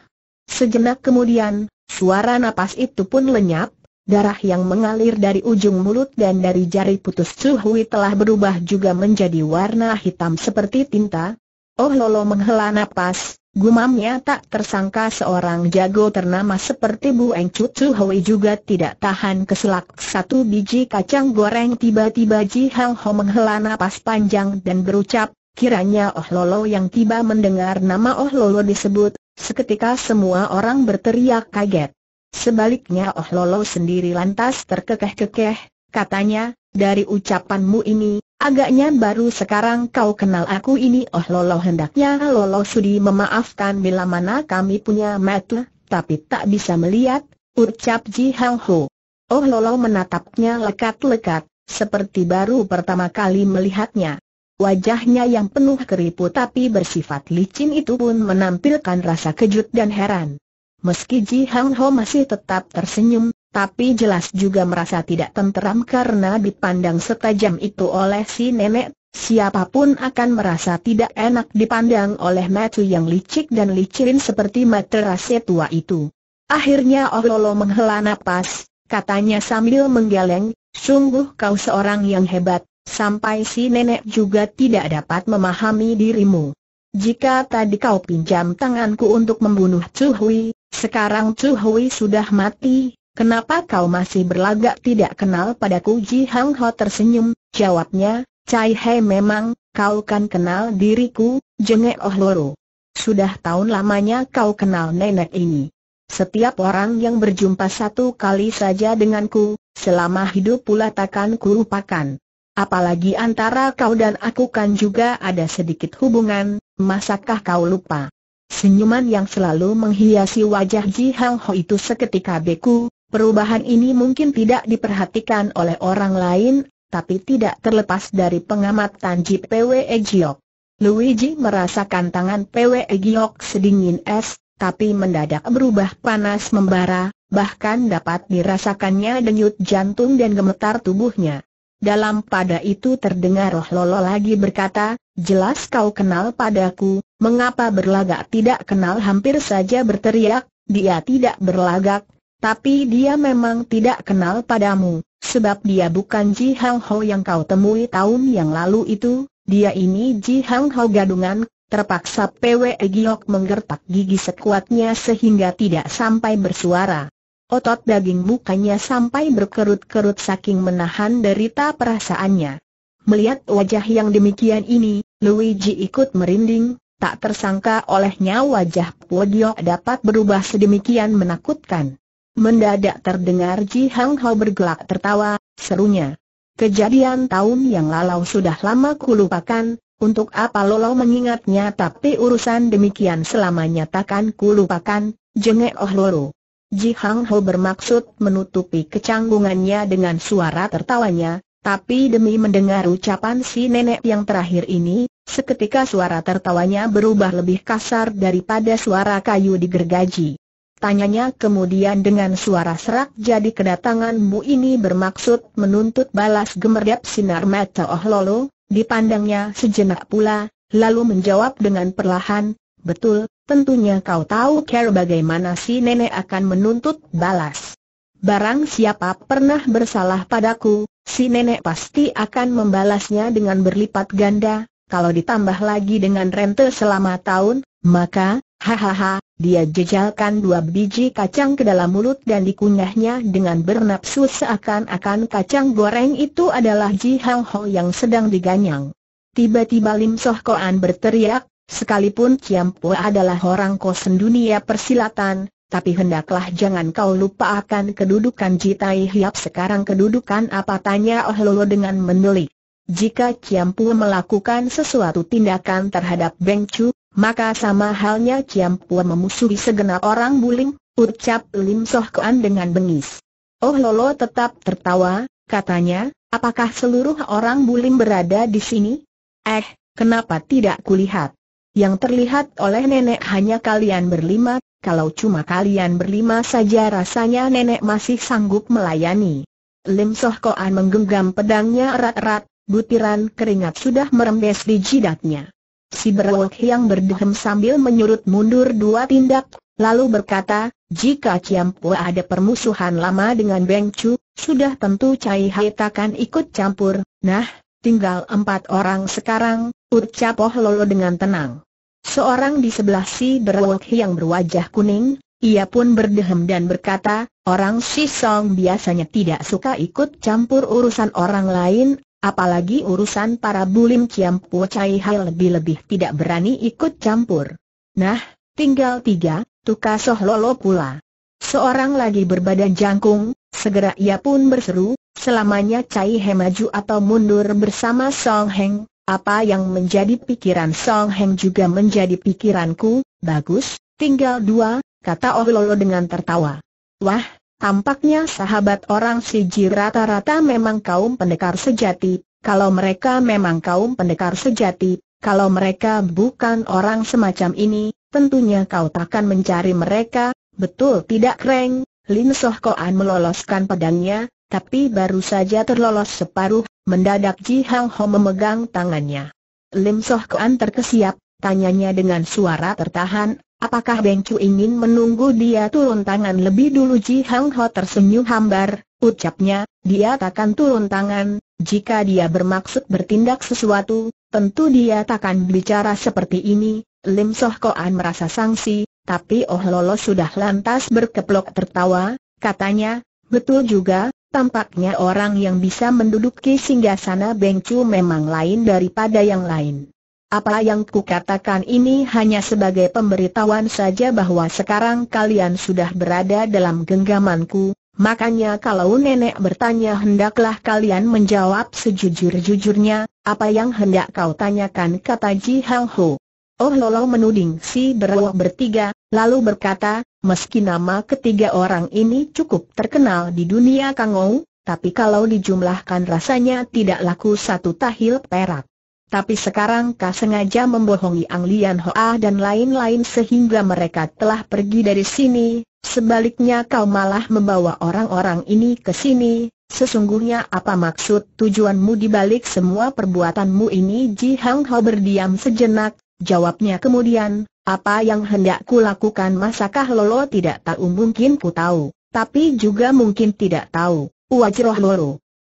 Sejenak kemudian, suara napas itu pun lenyap, Darah yang mengalir dari ujung mulut dan dari jari putus Suhui telah berubah juga menjadi warna hitam seperti tinta. Oh Lolo menghela napas, gumamnya tak tersangka seorang jago ternama seperti Bu Engcut Suhui juga tidak tahan keselak satu biji kacang goreng tiba-tiba Ji Hang Ho menghela napas panjang dan berucap, kiranya Oh Lolo yang tiba mendengar nama Oh Lolo disebut, seketika semua orang berteriak kaget. Sebaliknya Oh Lolo sendiri lantas terkekeh-kekeh, katanya, dari ucapanmu ini, Agaknya baru sekarang kau kenal aku ini Oh Lolo hendaknya Lolo Sudi memaafkan bila mana kami punya mata, tapi tak bisa melihat, ucap Ji Hang Ho. Oh Lolo menatapnya lekat-lekat, seperti baru pertama kali melihatnya. Wajahnya yang penuh keriput tapi bersifat licin itu pun menampilkan rasa kejut dan heran. Meski Ji Hang Ho masih tetap tersenyum, tapi jelas juga merasa tidak tenteram karena dipandang setajam itu oleh si nenek. Siapapun akan merasa tidak enak dipandang oleh matu yang licik dan licin seperti materase tua itu. Akhirnya Ololo oh menghela napas, katanya sambil menggeleng, sungguh kau seorang yang hebat, sampai si nenek juga tidak dapat memahami dirimu. Jika tadi kau pinjam tanganku untuk membunuh Chu Hui, sekarang Chu Hui sudah mati, kenapa kau masih berlagak tidak kenal padaku Ji Hang Ho tersenyum, jawabnya, Cai He memang, kau kan kenal diriku, jengek Oh Loro. Sudah tahun lamanya kau kenal nenek ini. Setiap orang yang berjumpa satu kali saja denganku, selama hidup pula takkan kurupakan. Apalagi antara kau dan aku kan juga ada sedikit hubungan, masakah kau lupa? Senyuman yang selalu menghiasi wajah Ji Hang Ho itu seketika beku, perubahan ini mungkin tidak diperhatikan oleh orang lain, tapi tidak terlepas dari pengamatan Ji Pwe Giok. Luigi merasakan tangan Pwe Giok sedingin es, tapi mendadak berubah panas membara, bahkan dapat dirasakannya denyut jantung dan gemetar tubuhnya. Dalam pada itu terdengar roh lolo lagi berkata, jelas kau kenal padaku, mengapa berlagak tidak kenal hampir saja berteriak, dia tidak berlagak, tapi dia memang tidak kenal padamu, sebab dia bukan Ji Hang Ho yang kau temui tahun yang lalu itu, dia ini Ji Hang Ho gadungan, terpaksa PW Giok menggertak gigi sekuatnya sehingga tidak sampai bersuara. Otot daging mukanya sampai berkerut-kerut saking menahan derita perasaannya. Melihat wajah yang demikian ini, Luigi ikut merinding, tak tersangka olehnya wajah Podio dapat berubah sedemikian menakutkan. Mendadak terdengar Ji Hang Hao bergelak tertawa, serunya. Kejadian tahun yang lalu sudah lama kulupakan, untuk apa Lolo mengingatnya tapi urusan demikian selamanya takkan kulupakan, jengek Oh Lolo. Ji Hang Ho bermaksud menutupi kecanggungannya dengan suara tertawanya, tapi demi mendengar ucapan si nenek yang terakhir ini, seketika suara tertawanya berubah lebih kasar daripada suara kayu digergaji. Tanyanya kemudian dengan suara serak jadi kedatanganmu ini bermaksud menuntut balas gemerdap sinar mata Oh Lolo, dipandangnya sejenak pula, lalu menjawab dengan perlahan, betul, Tentunya kau tahu care bagaimana si nenek akan menuntut balas. Barang siapa pernah bersalah padaku, si nenek pasti akan membalasnya dengan berlipat ganda, kalau ditambah lagi dengan rente selama tahun, maka, hahaha, dia jejalkan dua biji kacang ke dalam mulut dan dikunyahnya dengan bernapsu seakan-akan kacang goreng itu adalah Ji Hang Ho yang sedang diganyang. Tiba-tiba Lim Soh Koan berteriak, Sekalipun Po adalah orang kosen dunia persilatan, tapi hendaklah jangan kau lupa akan kedudukan Jitai Hiap sekarang kedudukan apa tanya Oh Lolo dengan mendelik. Jika Kiampu melakukan sesuatu tindakan terhadap Beng Chu, maka sama halnya Kiampu memusuhi segenap orang buling, ucap Lim Soh Kuan dengan bengis. Oh Lolo tetap tertawa, katanya, apakah seluruh orang buling berada di sini? Eh, kenapa tidak kulihat? Yang terlihat oleh nenek hanya kalian berlima, kalau cuma kalian berlima saja rasanya nenek masih sanggup melayani. Lim Soh Koan menggenggam pedangnya erat-erat, butiran keringat sudah merembes di jidatnya. Si berwok yang berdehem sambil menyurut mundur dua tindak, lalu berkata, jika Ciampua ada permusuhan lama dengan Beng Chu, sudah tentu Cai Hai takkan ikut campur, nah, tinggal empat orang sekarang, Ucap Oh Lolo dengan tenang. Seorang di sebelah si berwok yang berwajah kuning, ia pun berdehem dan berkata, orang si Song biasanya tidak suka ikut campur urusan orang lain, apalagi urusan para bulim Ciam Puo Chai Hai lebih-lebih tidak berani ikut campur. Nah, tinggal tiga, tukasoh Soh Lolo pula. Seorang lagi berbadan jangkung, segera ia pun berseru, selamanya Cai He maju atau mundur bersama Song Heng, apa yang menjadi pikiran Song Heng juga menjadi pikiranku, bagus, tinggal dua, kata Oh Lolo dengan tertawa. Wah, tampaknya sahabat orang Siji rata-rata memang kaum pendekar sejati, kalau mereka memang kaum pendekar sejati, kalau mereka bukan orang semacam ini, tentunya kau takkan mencari mereka, betul tidak Kreng? Lin Soh Koan meloloskan pedangnya, tapi baru saja terlolos separuh, mendadak Ji Hang Ho memegang tangannya. Lim Soh Kuan terkesiap, tanyanya dengan suara tertahan, apakah Beng Chu ingin menunggu dia turun tangan lebih dulu Ji Hang Ho tersenyum hambar, ucapnya, dia takkan turun tangan, jika dia bermaksud bertindak sesuatu, tentu dia takkan bicara seperti ini, Lim Soh Koan merasa sangsi, tapi Oh lolos sudah lantas berkeplok tertawa, katanya, betul juga, Tampaknya orang yang bisa menduduki singgasana Beng Chu memang lain daripada yang lain. Apa yang kukatakan ini hanya sebagai pemberitahuan saja bahwa sekarang kalian sudah berada dalam genggamanku, makanya kalau nenek bertanya hendaklah kalian menjawab sejujur-jujurnya, apa yang hendak kau tanyakan kata Ji Hang Ho. Oh Lolo menuding si berwok bertiga, lalu berkata, meski nama ketiga orang ini cukup terkenal di dunia Kangou, tapi kalau dijumlahkan rasanya tidak laku satu tahil perak. Tapi sekarang kah sengaja membohongi Ang Lian Hoa dan lain-lain sehingga mereka telah pergi dari sini, sebaliknya kau malah membawa orang-orang ini ke sini, sesungguhnya apa maksud tujuanmu dibalik semua perbuatanmu ini Ji Hang Ho berdiam sejenak, Jawabnya kemudian, apa yang hendak kulakukan masakah Lolo tidak tahu mungkin ku tahu, tapi juga mungkin tidak tahu, Wajroh Lolo.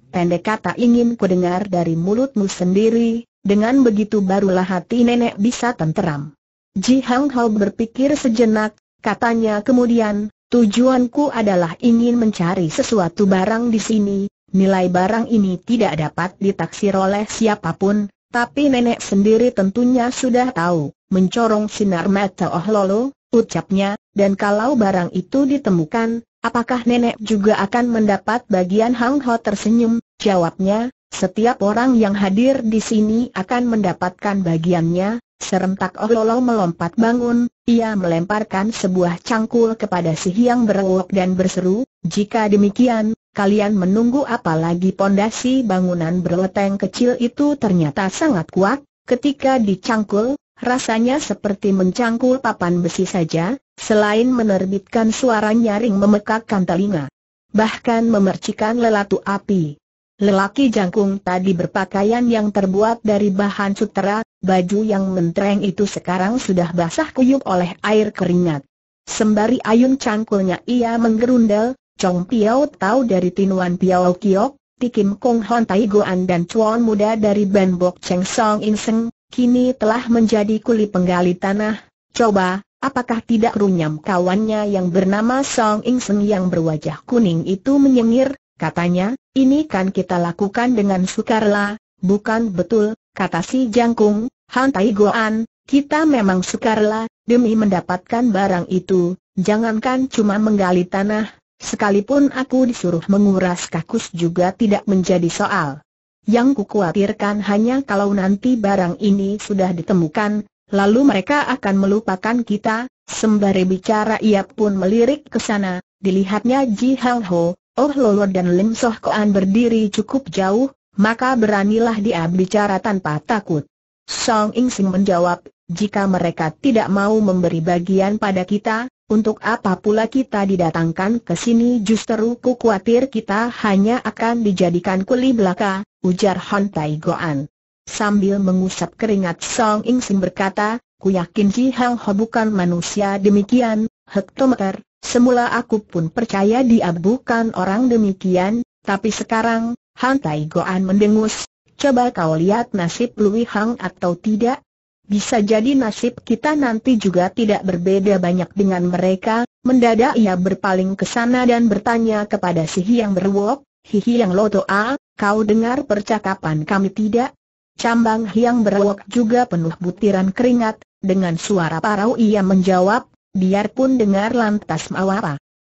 Pendek kata ingin ku dengar dari mulutmu sendiri, dengan begitu barulah hati nenek bisa tenteram. Ji Hang Hao berpikir sejenak, katanya kemudian, tujuanku adalah ingin mencari sesuatu barang di sini, nilai barang ini tidak dapat ditaksir oleh siapapun, tapi nenek sendiri tentunya sudah tahu, mencorong sinar mata Oh Lolo, ucapnya, dan kalau barang itu ditemukan, apakah nenek juga akan mendapat bagian Hang Ho tersenyum? Jawabnya, setiap orang yang hadir di sini akan mendapatkan bagiannya, Serentak Ololo melompat bangun, ia melemparkan sebuah cangkul kepada si Hiang berewok dan berseru, jika demikian, kalian menunggu apalagi pondasi bangunan berleteng kecil itu ternyata sangat kuat, ketika dicangkul, rasanya seperti mencangkul papan besi saja, selain menerbitkan suara nyaring memekakkan telinga. Bahkan memercikan lelatu api. Lelaki jangkung tadi berpakaian yang terbuat dari bahan sutera, baju yang mentereng itu sekarang sudah basah kuyup oleh air keringat. Sembari ayun cangkulnya ia menggerundel, Chong Piao tahu dari tinuan Piao Kiok, Tikim Kong Hon Tai Goan dan Chuan muda dari Ben Bok Cheng Song In Seng, kini telah menjadi kuli penggali tanah. Coba, Apakah tidak runyam kawannya yang bernama Song Inseng Seng yang berwajah kuning itu menyengir, katanya, ini kan kita lakukan dengan sukarela, bukan betul, kata si jangkung, hantai goan, kita memang sukarela, demi mendapatkan barang itu, jangankan cuma menggali tanah, sekalipun aku disuruh menguras kakus juga tidak menjadi soal. Yang kukhawatirkan hanya kalau nanti barang ini sudah ditemukan, lalu mereka akan melupakan kita, sembari bicara ia pun melirik ke sana, dilihatnya Ji Hang Ho, Oh Lolo dan Lim Soh Koan berdiri cukup jauh, maka beranilah dia bicara tanpa takut. Song Ing Sing menjawab, jika mereka tidak mau memberi bagian pada kita, untuk apa pula kita didatangkan ke sini justru ku khawatir kita hanya akan dijadikan kuli belaka, ujar Han Tai Goan. Sambil mengusap keringat Song Ing Sing berkata, ku yakin Ji Hang Ho bukan manusia demikian, hektometer, Semula aku pun percaya dia bukan orang demikian, tapi sekarang, Hantai Goan mendengus, coba kau lihat nasib Lui Hang atau tidak? Bisa jadi nasib kita nanti juga tidak berbeda banyak dengan mereka, mendadak ia berpaling ke sana dan bertanya kepada si yang Berwok, Hihi Yang Loto A, kau dengar percakapan kami tidak? Cambang Hiang Berwok juga penuh butiran keringat, dengan suara parau ia menjawab, biarpun dengar lantas mawara.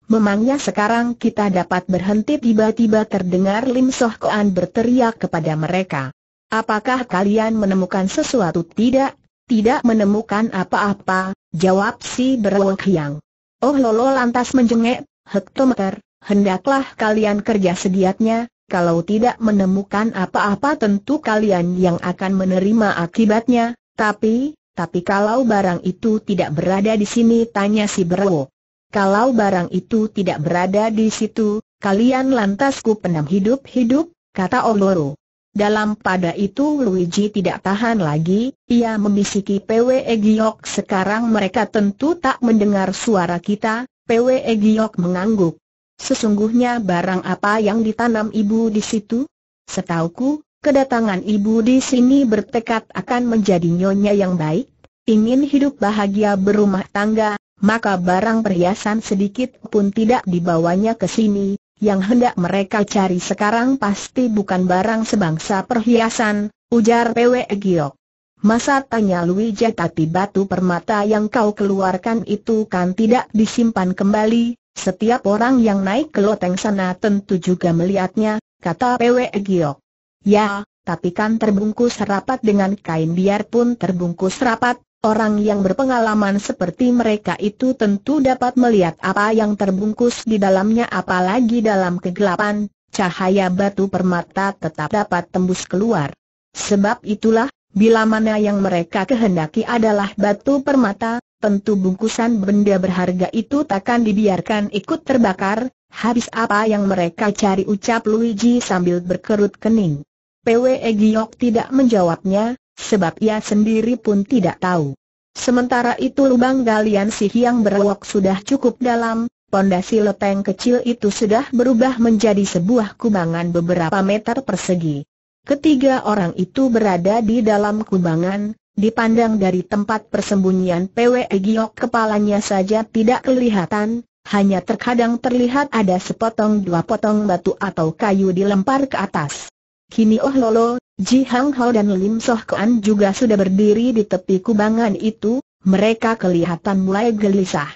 Memangnya sekarang kita dapat berhenti tiba-tiba terdengar Lim Soh Koan berteriak kepada mereka. Apakah kalian menemukan sesuatu tidak? Tidak menemukan apa-apa, jawab si Berwok Hyang. Oh Lolo lantas menjengek, hektometer, hendaklah kalian kerja sediatnya, kalau tidak menemukan apa-apa tentu kalian yang akan menerima akibatnya, tapi, tapi kalau barang itu tidak berada di sini tanya si Berwo. Kalau barang itu tidak berada di situ, kalian lantas ku penam hidup-hidup, kata Oloro. Dalam pada itu Luigi tidak tahan lagi, ia membisiki PW e Giok sekarang mereka tentu tak mendengar suara kita, PW e Giok mengangguk. Sesungguhnya barang apa yang ditanam ibu di situ? Setauku, Kedatangan ibu di sini bertekad akan menjadi nyonya yang baik, ingin hidup bahagia berumah tangga, maka barang perhiasan sedikit pun tidak dibawanya ke sini, yang hendak mereka cari sekarang pasti bukan barang sebangsa perhiasan, ujar PW Giok. Masa tanya Luija tapi batu permata yang kau keluarkan itu kan tidak disimpan kembali, setiap orang yang naik ke loteng sana tentu juga melihatnya, kata PW Giok. Ya, tapi kan terbungkus rapat dengan kain biarpun terbungkus rapat, orang yang berpengalaman seperti mereka itu tentu dapat melihat apa yang terbungkus di dalamnya apalagi dalam kegelapan, cahaya batu permata tetap dapat tembus keluar. Sebab itulah, bila mana yang mereka kehendaki adalah batu permata, tentu bungkusan benda berharga itu takkan dibiarkan ikut terbakar, Habis apa yang mereka cari ucap Luigi sambil berkerut kening. PWE Giok tidak menjawabnya, sebab ia sendiri pun tidak tahu. Sementara itu lubang galian sih yang berwok sudah cukup dalam, pondasi leteng kecil itu sudah berubah menjadi sebuah kubangan beberapa meter persegi. Ketiga orang itu berada di dalam kubangan, dipandang dari tempat persembunyian PWE Giok kepalanya saja tidak kelihatan, hanya terkadang terlihat ada sepotong dua potong batu atau kayu dilempar ke atas. Kini Oh Lolo, Ji Hang Hao dan Lim Soh Kuan juga sudah berdiri di tepi kubangan itu, mereka kelihatan mulai gelisah.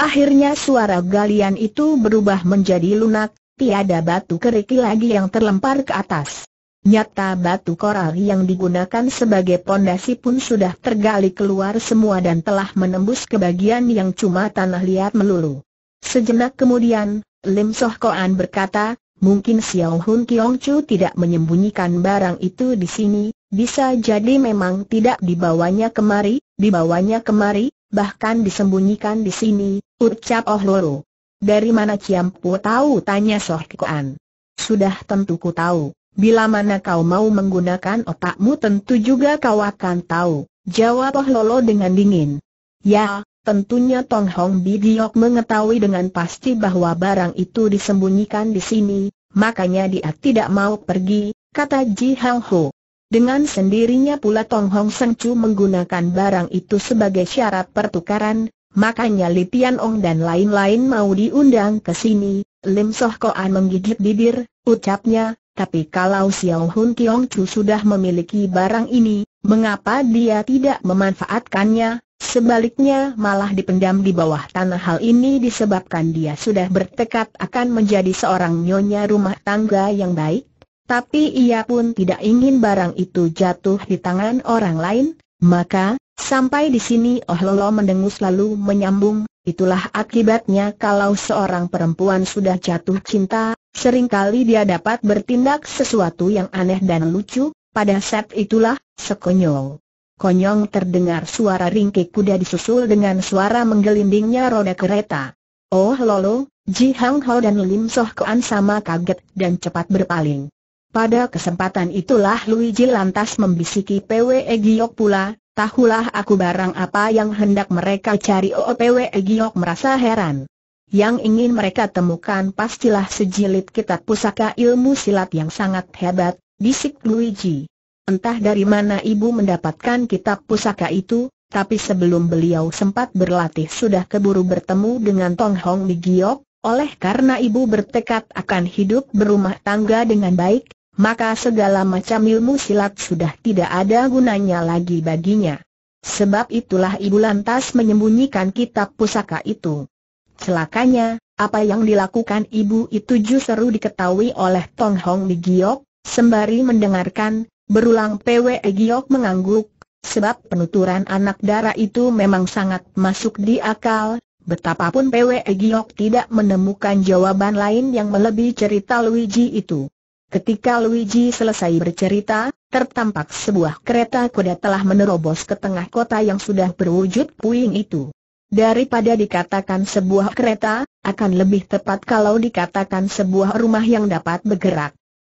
Akhirnya suara galian itu berubah menjadi lunak, tiada batu kerikil lagi yang terlempar ke atas. Nyata batu koral yang digunakan sebagai pondasi pun sudah tergali keluar semua dan telah menembus ke bagian yang cuma tanah liat melulu. Sejenak kemudian, Lim Soh Koan berkata, mungkin Xiao Hun Kiong Chu tidak menyembunyikan barang itu di sini, bisa jadi memang tidak dibawanya kemari, dibawanya kemari, bahkan disembunyikan di sini, ucap Oh Loro. Dari mana Ciampu tahu? tanya Soh Koan. Sudah tentu ku tahu. Bila mana kau mau menggunakan otakmu tentu juga kau akan tahu, jawab Oh Loro dengan dingin. Ya, Tentunya Tong Hong Bidiok mengetahui dengan pasti bahwa barang itu disembunyikan di sini, makanya dia tidak mau pergi, kata Ji Hang Ho. Dengan sendirinya pula Tong Hong Seng Chu menggunakan barang itu sebagai syarat pertukaran, makanya Li Tian Ong dan lain-lain mau diundang ke sini. Lim Soh Koan menggigit bibir, ucapnya, tapi kalau Xiao Hun Kiong Chu sudah memiliki barang ini, mengapa dia tidak memanfaatkannya? Sebaliknya malah dipendam di bawah tanah hal ini disebabkan dia sudah bertekad akan menjadi seorang nyonya rumah tangga yang baik, tapi ia pun tidak ingin barang itu jatuh di tangan orang lain, maka, sampai di sini Oh Lolo mendengus lalu menyambung, itulah akibatnya kalau seorang perempuan sudah jatuh cinta, seringkali dia dapat bertindak sesuatu yang aneh dan lucu, pada saat itulah, sekonyol konyong terdengar suara ringkik kuda disusul dengan suara menggelindingnya roda kereta. Oh lolo, Ji Hang Ho dan Lim Soh Kuan sama kaget dan cepat berpaling. Pada kesempatan itulah Luigi lantas membisiki PWE Giok pula, tahulah aku barang apa yang hendak mereka cari Oh PWE Giok merasa heran. Yang ingin mereka temukan pastilah sejilid kitab pusaka ilmu silat yang sangat hebat, bisik Luigi. Entah dari mana ibu mendapatkan kitab pusaka itu, tapi sebelum beliau sempat berlatih sudah keburu bertemu dengan Tong Hong di Giok, oleh karena ibu bertekad akan hidup berumah tangga dengan baik, maka segala macam ilmu silat sudah tidak ada gunanya lagi baginya. Sebab itulah ibu lantas menyembunyikan kitab pusaka itu. Celakanya, apa yang dilakukan ibu itu justru diketahui oleh Tong Hong di Giok, sembari mendengarkan, Berulang PW Giok mengangguk, sebab penuturan anak darah itu memang sangat masuk di akal, betapapun PW Giok tidak menemukan jawaban lain yang melebihi cerita Luigi itu. Ketika Luigi selesai bercerita, tertampak sebuah kereta kuda telah menerobos ke tengah kota yang sudah berwujud puing itu. Daripada dikatakan sebuah kereta, akan lebih tepat kalau dikatakan sebuah rumah yang dapat bergerak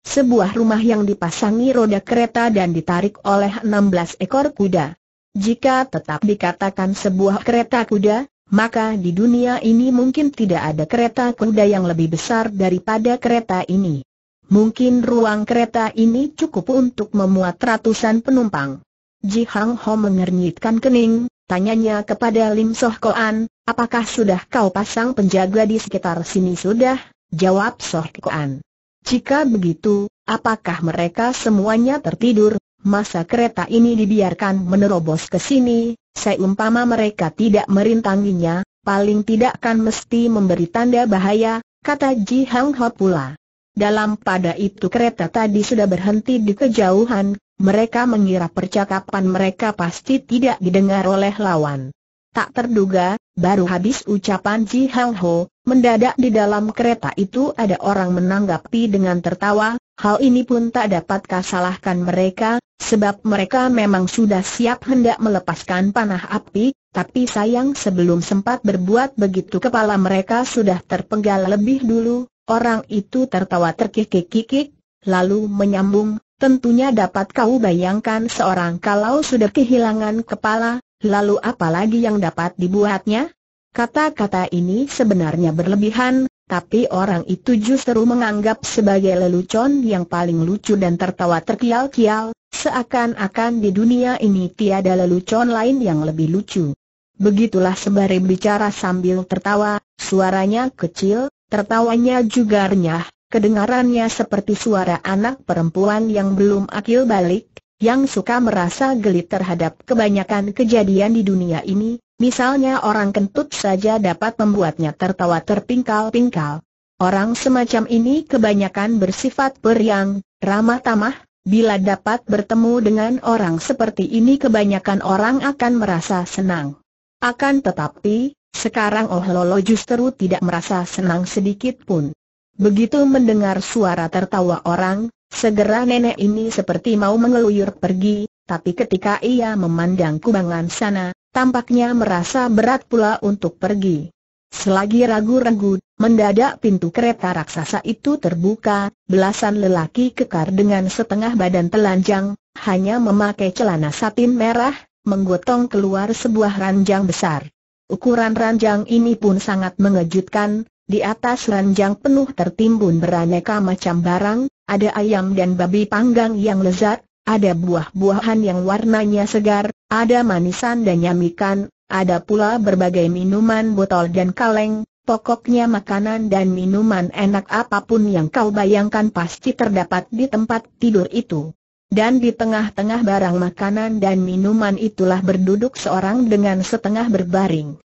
sebuah rumah yang dipasangi roda kereta dan ditarik oleh 16 ekor kuda. Jika tetap dikatakan sebuah kereta kuda, maka di dunia ini mungkin tidak ada kereta kuda yang lebih besar daripada kereta ini. Mungkin ruang kereta ini cukup untuk memuat ratusan penumpang. Ji Hang Ho mengernyitkan kening, tanyanya kepada Lim Soh Koan, apakah sudah kau pasang penjaga di sekitar sini sudah? Jawab Soh Koan. Jika begitu, apakah mereka semuanya tertidur? Masa kereta ini dibiarkan menerobos ke sini, seumpama mereka tidak merintanginya, paling tidak kan mesti memberi tanda bahaya, kata Ji Hang Ho pula. Dalam pada itu kereta tadi sudah berhenti di kejauhan, mereka mengira percakapan mereka pasti tidak didengar oleh lawan. Tak terduga, baru habis ucapan Ji Hel Ho, mendadak di dalam kereta itu ada orang menanggapi dengan tertawa, hal ini pun tak dapat kasalahkan mereka, sebab mereka memang sudah siap hendak melepaskan panah api, tapi sayang sebelum sempat berbuat begitu kepala mereka sudah terpenggal lebih dulu, orang itu tertawa terkikik-kikik, lalu menyambung, tentunya dapat kau bayangkan seorang kalau sudah kehilangan kepala, lalu apa lagi yang dapat dibuatnya? Kata-kata ini sebenarnya berlebihan, tapi orang itu justru menganggap sebagai lelucon yang paling lucu dan tertawa terkial-kial, seakan-akan di dunia ini tiada lelucon lain yang lebih lucu. Begitulah sebari bicara sambil tertawa, suaranya kecil, tertawanya juga renyah, kedengarannya seperti suara anak perempuan yang belum akil balik, yang suka merasa gelit terhadap kebanyakan kejadian di dunia ini, misalnya orang kentut saja dapat membuatnya tertawa terpingkal-pingkal. Orang semacam ini kebanyakan bersifat periang, ramah tamah, bila dapat bertemu dengan orang seperti ini kebanyakan orang akan merasa senang. Akan tetapi, sekarang Oh Lolo justru tidak merasa senang sedikit pun. Begitu mendengar suara tertawa orang, Segera nenek ini seperti mau mengeluyur pergi, tapi ketika ia memandang kubangan sana, tampaknya merasa berat pula untuk pergi. Selagi ragu-ragu, mendadak pintu kereta raksasa itu terbuka, belasan lelaki kekar dengan setengah badan telanjang, hanya memakai celana satin merah, menggotong keluar sebuah ranjang besar. Ukuran ranjang ini pun sangat mengejutkan, di atas ranjang penuh tertimbun beraneka macam barang, ada ayam dan babi panggang yang lezat, ada buah-buahan yang warnanya segar, ada manisan dan nyamikan, ada pula berbagai minuman botol dan kaleng, pokoknya makanan dan minuman enak apapun yang kau bayangkan pasti terdapat di tempat tidur itu. Dan di tengah-tengah barang makanan dan minuman itulah berduduk seorang dengan setengah berbaring.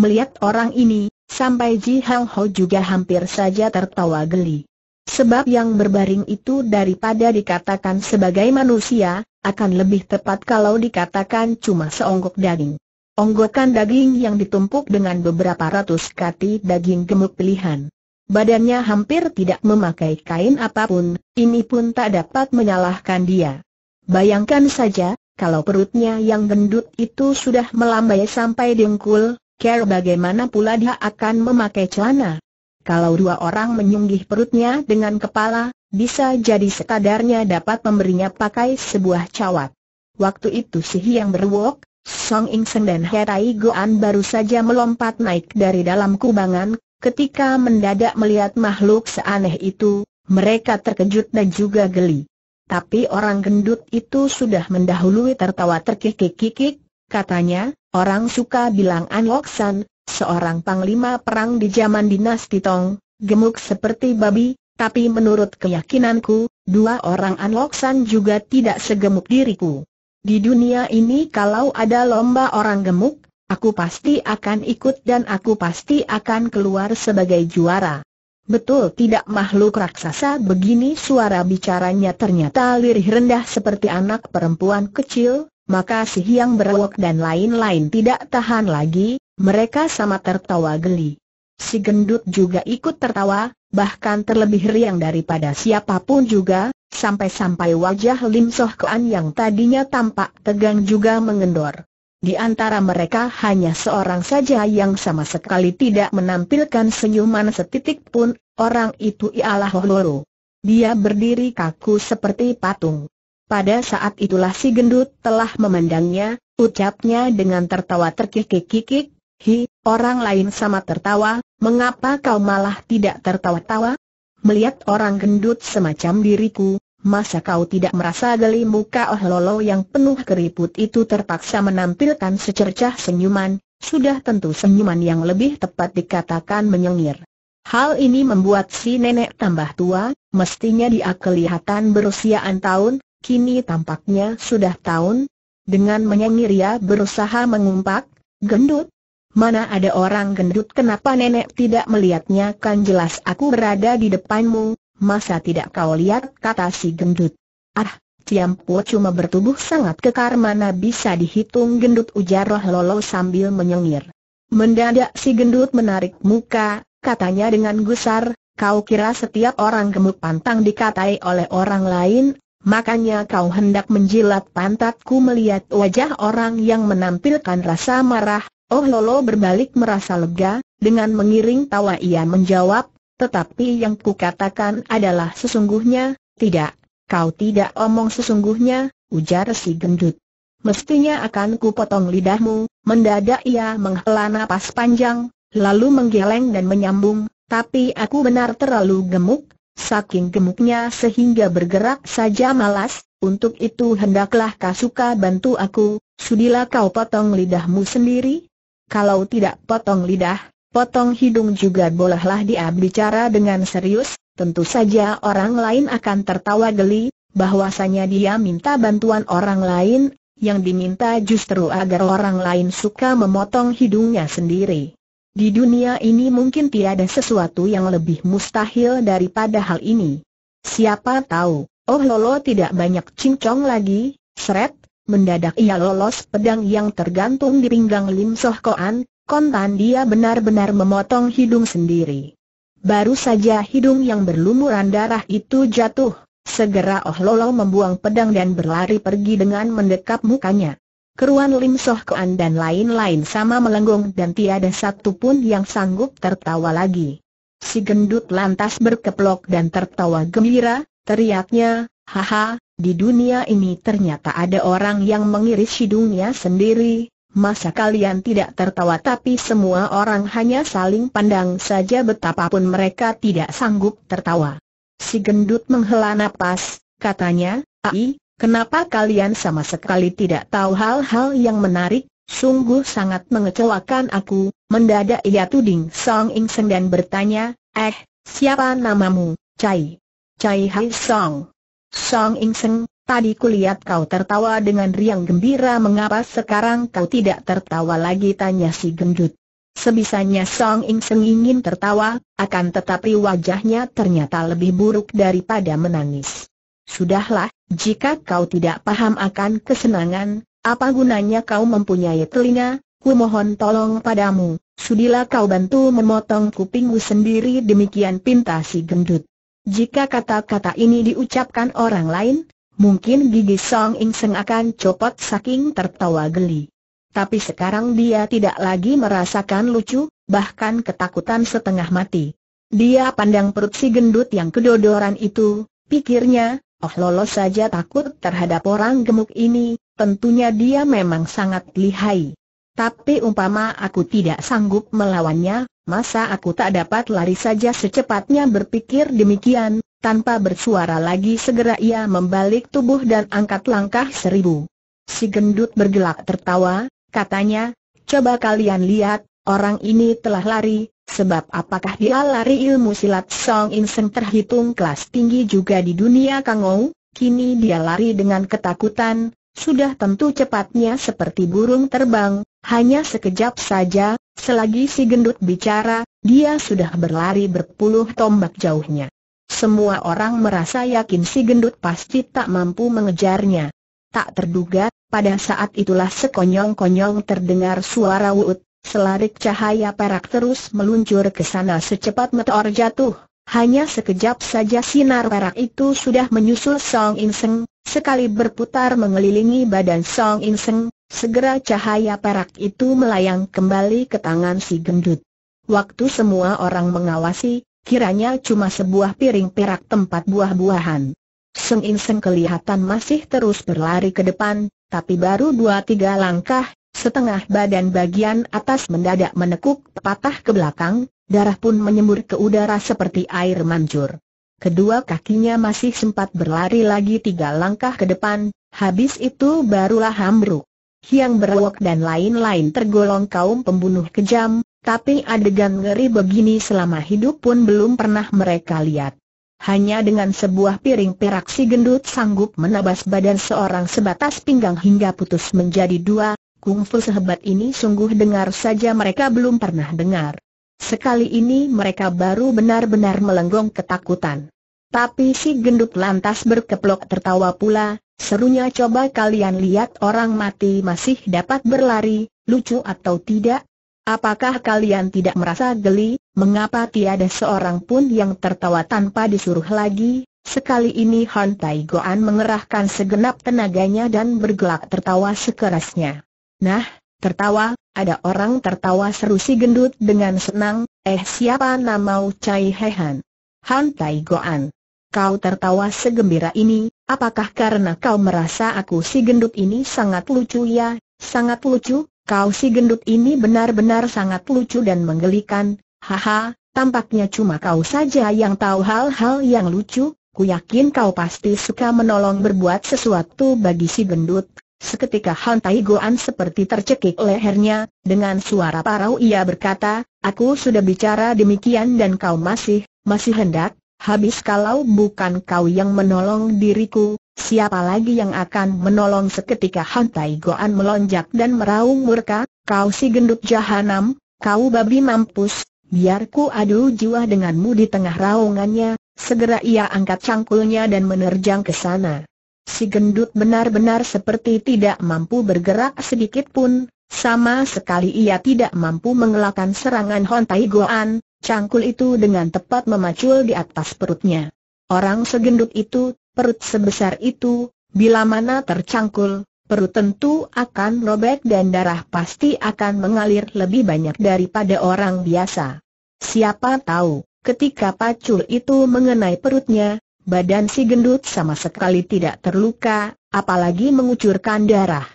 Melihat orang ini, Sampai Ji Hang Ho juga hampir saja tertawa geli. Sebab yang berbaring itu daripada dikatakan sebagai manusia, akan lebih tepat kalau dikatakan cuma seonggok daging. Onggokan daging yang ditumpuk dengan beberapa ratus kati daging gemuk pilihan. Badannya hampir tidak memakai kain apapun, ini pun tak dapat menyalahkan dia. Bayangkan saja, kalau perutnya yang gendut itu sudah melambai sampai dengkul, care bagaimana pula dia akan memakai celana. Kalau dua orang menyunggih perutnya dengan kepala, bisa jadi sekadarnya dapat memberinya pakai sebuah cawat. Waktu itu si Hiang berwok, Song Ing Seng dan Herai Goan baru saja melompat naik dari dalam kubangan, ketika mendadak melihat makhluk seaneh itu, mereka terkejut dan juga geli. Tapi orang gendut itu sudah mendahului tertawa terkikik-kikik, katanya, Orang suka bilang An Lok San, seorang panglima perang di zaman dinasti Tong, gemuk seperti babi, tapi menurut keyakinanku, dua orang An Lok San juga tidak segemuk diriku. Di dunia ini kalau ada lomba orang gemuk, aku pasti akan ikut dan aku pasti akan keluar sebagai juara. Betul tidak makhluk raksasa begini suara bicaranya ternyata lirih rendah seperti anak perempuan kecil, maka si Hiang Berwok dan lain-lain tidak tahan lagi, mereka sama tertawa geli. Si gendut juga ikut tertawa, bahkan terlebih riang daripada siapapun juga, sampai-sampai wajah Lim Soh Kuan yang tadinya tampak tegang juga mengendor. Di antara mereka hanya seorang saja yang sama sekali tidak menampilkan senyuman setitik pun, orang itu ialah Holoro. Dia berdiri kaku seperti patung. Pada saat itulah si gendut telah memandangnya, ucapnya dengan tertawa terkikik-kikik, Hi, orang lain sama tertawa, mengapa kau malah tidak tertawa-tawa? Melihat orang gendut semacam diriku, masa kau tidak merasa geli muka Oh Lolo yang penuh keriput itu terpaksa menampilkan secercah senyuman, sudah tentu senyuman yang lebih tepat dikatakan menyengir. Hal ini membuat si nenek tambah tua, mestinya dia kelihatan berusiaan tahun, kini tampaknya sudah tahun. Dengan menyengir ia berusaha mengumpak, gendut. Mana ada orang gendut kenapa nenek tidak melihatnya kan jelas aku berada di depanmu, masa tidak kau lihat kata si gendut. Ah, Ciampu cuma bertubuh sangat kekar mana bisa dihitung gendut ujar roh lolo sambil menyengir. Mendadak si gendut menarik muka, katanya dengan gusar, kau kira setiap orang gemuk pantang dikatai oleh orang lain, Makanya kau hendak menjilat pantatku melihat wajah orang yang menampilkan rasa marah, Oh Lolo berbalik merasa lega, dengan mengiring tawa ia menjawab, tetapi yang ku katakan adalah sesungguhnya, tidak, kau tidak omong sesungguhnya, ujar si gendut. Mestinya akan ku potong lidahmu, mendadak ia menghela napas panjang, lalu menggeleng dan menyambung, tapi aku benar terlalu gemuk, Saking gemuknya sehingga bergerak saja malas, untuk itu hendaklah kau suka bantu aku, sudilah kau potong lidahmu sendiri? Kalau tidak potong lidah, potong hidung juga bolehlah dia bicara dengan serius, tentu saja orang lain akan tertawa geli, bahwasanya dia minta bantuan orang lain, yang diminta justru agar orang lain suka memotong hidungnya sendiri. Di dunia ini mungkin tiada sesuatu yang lebih mustahil daripada hal ini. Siapa tahu, oh lolo tidak banyak cincong lagi, seret, mendadak ia lolos pedang yang tergantung di pinggang Lim Soh Koan, kontan dia benar-benar memotong hidung sendiri. Baru saja hidung yang berlumuran darah itu jatuh, segera Oh Lolo membuang pedang dan berlari pergi dengan mendekap mukanya keruan Lim Soh Koan dan lain-lain sama melenggung dan tiada satu pun yang sanggup tertawa lagi. Si gendut lantas berkeplok dan tertawa gembira, teriaknya, haha, di dunia ini ternyata ada orang yang mengiris hidungnya sendiri, masa kalian tidak tertawa tapi semua orang hanya saling pandang saja betapapun mereka tidak sanggup tertawa. Si gendut menghela napas, katanya, ai, Kenapa kalian sama sekali tidak tahu hal-hal yang menarik? Sungguh sangat mengecewakan aku, mendadak ia tuding Song Ing Seng dan bertanya, eh, siapa namamu, Cai? Cai Hai Song. Song Ing Seng, tadi kulihat kau tertawa dengan riang gembira mengapa sekarang kau tidak tertawa lagi tanya si gendut. Sebisanya Song Ing Seng ingin tertawa, akan tetapi wajahnya ternyata lebih buruk daripada menangis. Sudahlah, jika kau tidak paham akan kesenangan, apa gunanya kau mempunyai telinga? Ku mohon tolong padamu, sudilah kau bantu memotong kupingku sendiri demikian pinta si gendut. Jika kata-kata ini diucapkan orang lain, mungkin gigi Song Ing Seng akan copot saking tertawa geli. Tapi sekarang dia tidak lagi merasakan lucu, bahkan ketakutan setengah mati. Dia pandang perut si gendut yang kedodoran itu, pikirnya, Oh lolos saja takut terhadap orang gemuk ini, tentunya dia memang sangat lihai. Tapi umpama aku tidak sanggup melawannya, masa aku tak dapat lari saja secepatnya berpikir demikian, tanpa bersuara lagi segera ia membalik tubuh dan angkat langkah seribu. Si gendut bergelak tertawa, katanya, coba kalian lihat, orang ini telah lari, Sebab apakah dia lari ilmu silat Song In terhitung kelas tinggi juga di dunia Kangou, kini dia lari dengan ketakutan, sudah tentu cepatnya seperti burung terbang, hanya sekejap saja, selagi si gendut bicara, dia sudah berlari berpuluh tombak jauhnya. Semua orang merasa yakin si gendut pasti tak mampu mengejarnya. Tak terduga, pada saat itulah sekonyong-konyong terdengar suara wut, Selarik cahaya perak terus meluncur ke sana secepat meteor jatuh. Hanya sekejap saja sinar perak itu sudah menyusul Song Inseng, sekali berputar mengelilingi badan Song Inseng, segera cahaya perak itu melayang kembali ke tangan si gendut. Waktu semua orang mengawasi, kiranya cuma sebuah piring perak tempat buah-buahan. Song Inseng kelihatan masih terus berlari ke depan, tapi baru dua tiga langkah, setengah badan bagian atas mendadak menekuk patah ke belakang, darah pun menyembur ke udara seperti air mancur. Kedua kakinya masih sempat berlari lagi tiga langkah ke depan, habis itu barulah hambruk. Hiang berwok dan lain-lain tergolong kaum pembunuh kejam, tapi adegan ngeri begini selama hidup pun belum pernah mereka lihat. Hanya dengan sebuah piring perak si gendut sanggup menabas badan seorang sebatas pinggang hingga putus menjadi dua, kungfu sehebat ini sungguh dengar saja mereka belum pernah dengar. Sekali ini mereka baru benar-benar melenggong ketakutan. Tapi si gendut lantas berkeplok tertawa pula, serunya coba kalian lihat orang mati masih dapat berlari, lucu atau tidak? Apakah kalian tidak merasa geli, mengapa tiada seorang pun yang tertawa tanpa disuruh lagi? Sekali ini Han Tai Goan mengerahkan segenap tenaganya dan bergelak tertawa sekerasnya. Nah, tertawa, ada orang tertawa seru si gendut dengan senang, eh siapa namau Cai Hehan? Han Tai Goan. Kau tertawa segembira ini, apakah karena kau merasa aku si gendut ini sangat lucu ya, sangat lucu, kau si gendut ini benar-benar sangat lucu dan menggelikan, haha, tampaknya cuma kau saja yang tahu hal-hal yang lucu, ku yakin kau pasti suka menolong berbuat sesuatu bagi si gendut, Seketika Han Tai Goan seperti tercekik lehernya, dengan suara parau ia berkata, aku sudah bicara demikian dan kau masih, masih hendak, habis kalau bukan kau yang menolong diriku, siapa lagi yang akan menolong seketika Han Tai Goan melonjak dan meraung murka, kau si gendut jahanam, kau babi mampus, biarku adu jiwa denganmu di tengah raungannya, segera ia angkat cangkulnya dan menerjang ke sana. Si gendut benar-benar seperti tidak mampu bergerak sedikit pun, sama sekali ia tidak mampu mengelakkan serangan Hontai Goan, cangkul itu dengan tepat memacul di atas perutnya. Orang segendut itu, perut sebesar itu, bila mana tercangkul, perut tentu akan robek dan darah pasti akan mengalir lebih banyak daripada orang biasa. Siapa tahu, ketika pacul itu mengenai perutnya, Badan si gendut sama sekali tidak terluka, apalagi mengucurkan darah.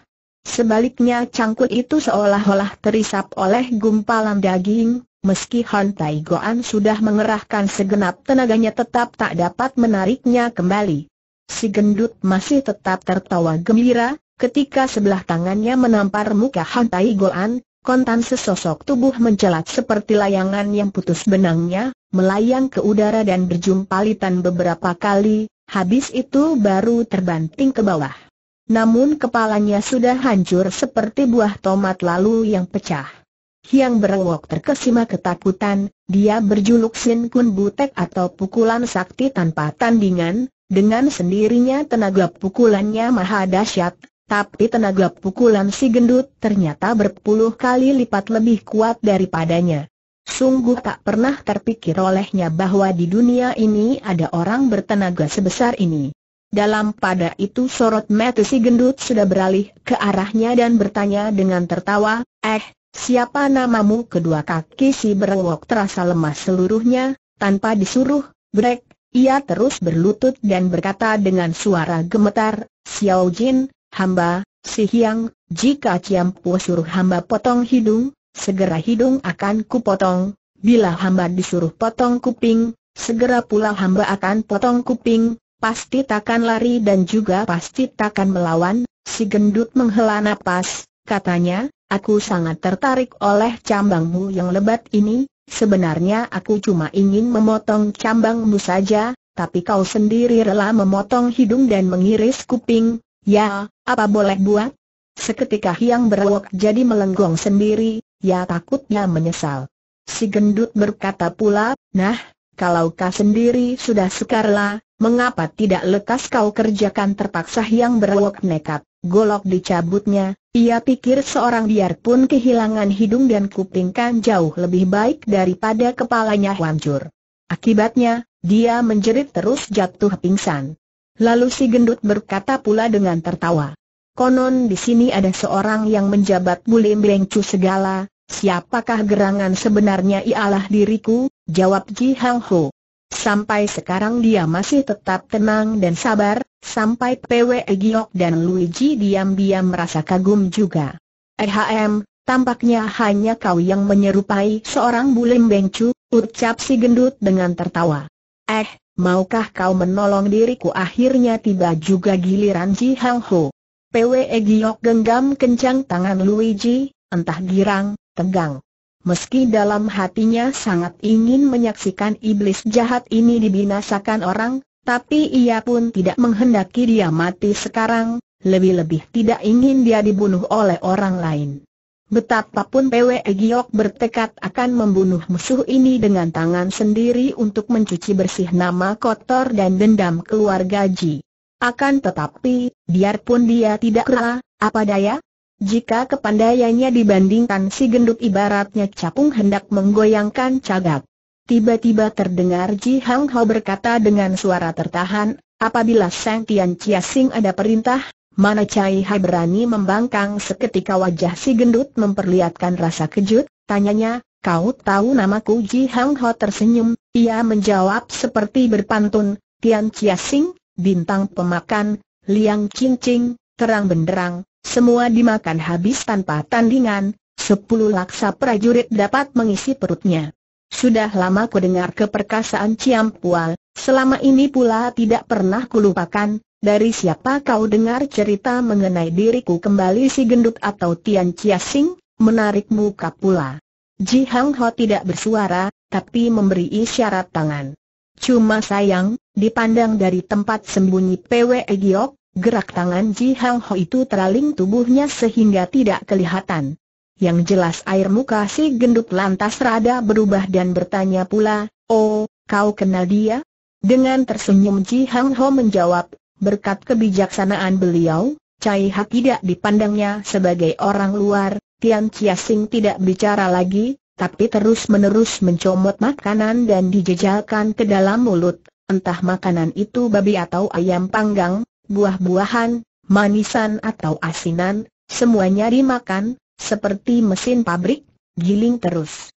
Sebaliknya cangkut itu seolah-olah terisap oleh gumpalan daging, meski Han Tai Goan sudah mengerahkan segenap tenaganya tetap tak dapat menariknya kembali. Si gendut masih tetap tertawa gembira, ketika sebelah tangannya menampar muka Han Tai Goan, kontan sesosok tubuh mencelat seperti layangan yang putus benangnya, melayang ke udara dan berjumpalitan beberapa kali, habis itu baru terbanting ke bawah. Namun kepalanya sudah hancur seperti buah tomat lalu yang pecah. Yang berewok terkesima ketakutan, dia berjuluk Sin Kun Butek atau pukulan sakti tanpa tandingan, dengan sendirinya tenaga pukulannya maha dahsyat, tapi tenaga pukulan si gendut ternyata berpuluh kali lipat lebih kuat daripadanya. Sungguh tak pernah terpikir olehnya bahwa di dunia ini ada orang bertenaga sebesar ini. Dalam pada itu sorot mata si gendut sudah beralih ke arahnya dan bertanya dengan tertawa, Eh, siapa namamu? Kedua kaki si berewok terasa lemas seluruhnya, tanpa disuruh, brek, ia terus berlutut dan berkata dengan suara gemetar, Xiao Jin, hamba, si Hiang, jika Ciampu suruh hamba potong hidung, segera hidung akan kupotong, bila hamba disuruh potong kuping, segera pula hamba akan potong kuping, pasti takkan lari dan juga pasti takkan melawan, si gendut menghela napas, katanya, aku sangat tertarik oleh cambangmu yang lebat ini, sebenarnya aku cuma ingin memotong cambangmu saja, tapi kau sendiri rela memotong hidung dan mengiris kuping, ya, apa boleh buat? Seketika hyang berwok jadi melenggong sendiri, ya takutnya menyesal. Si gendut berkata pula, nah, kalau kau sendiri sudah sukarela, mengapa tidak lekas kau kerjakan terpaksa yang berwok nekat? Golok dicabutnya, ia pikir seorang biarpun kehilangan hidung dan kuping kan jauh lebih baik daripada kepalanya hancur. Akibatnya, dia menjerit terus jatuh pingsan. Lalu si gendut berkata pula dengan tertawa, konon di sini ada seorang yang menjabat Bulim Bengcu segala, siapakah gerangan sebenarnya ialah diriku, jawab Ji Hang Ho. Sampai sekarang dia masih tetap tenang dan sabar, sampai PWE Giok dan Luigi diam-diam merasa kagum juga. EHM, tampaknya hanya kau yang menyerupai seorang Bulim Bengcu, ucap si gendut dengan tertawa. Eh, maukah kau menolong diriku akhirnya tiba juga giliran Ji Hang Ho. PWE Giok genggam kencang tangan Luigi, entah girang, tegang. Meski dalam hatinya sangat ingin menyaksikan iblis jahat ini dibinasakan orang, tapi ia pun tidak menghendaki dia mati sekarang, lebih-lebih tidak ingin dia dibunuh oleh orang lain. Betapapun PWE Giok bertekad akan membunuh musuh ini dengan tangan sendiri untuk mencuci bersih nama kotor dan dendam keluarga Ji. Akan tetapi, biarpun dia tidak rela, apa daya? Jika kepandaiannya dibandingkan si gendut ibaratnya capung hendak menggoyangkan cagak. Tiba-tiba terdengar Ji Hang Ho berkata dengan suara tertahan, apabila Sang Tian Chia Sing ada perintah, mana Cai Hai berani membangkang seketika wajah si gendut memperlihatkan rasa kejut, tanyanya, kau tahu namaku Ji Hang Ho tersenyum, ia menjawab seperti berpantun, Tian Chia Sing, bintang pemakan, liang cincing, terang benderang, semua dimakan habis tanpa tandingan, sepuluh laksa prajurit dapat mengisi perutnya. Sudah lama ku dengar keperkasaan Pual, selama ini pula tidak pernah kulupakan, dari siapa kau dengar cerita mengenai diriku kembali si gendut atau Tian Sing, menarik muka pula. Ji Hang Ho tidak bersuara, tapi memberi isyarat tangan. Cuma sayang, Dipandang dari tempat sembunyi PW e Giok, gerak tangan Ji Hang Ho itu teraling tubuhnya sehingga tidak kelihatan. Yang jelas air muka si gendut lantas rada berubah dan bertanya pula, Oh, kau kenal dia? Dengan tersenyum Ji Hang Ho menjawab, berkat kebijaksanaan beliau, Cai Hak tidak dipandangnya sebagai orang luar, Tian Chia Sing tidak bicara lagi, tapi terus-menerus mencomot makanan dan dijejalkan ke dalam mulut entah makanan itu babi atau ayam panggang, buah-buahan, manisan atau asinan, semuanya dimakan, seperti mesin pabrik, giling terus.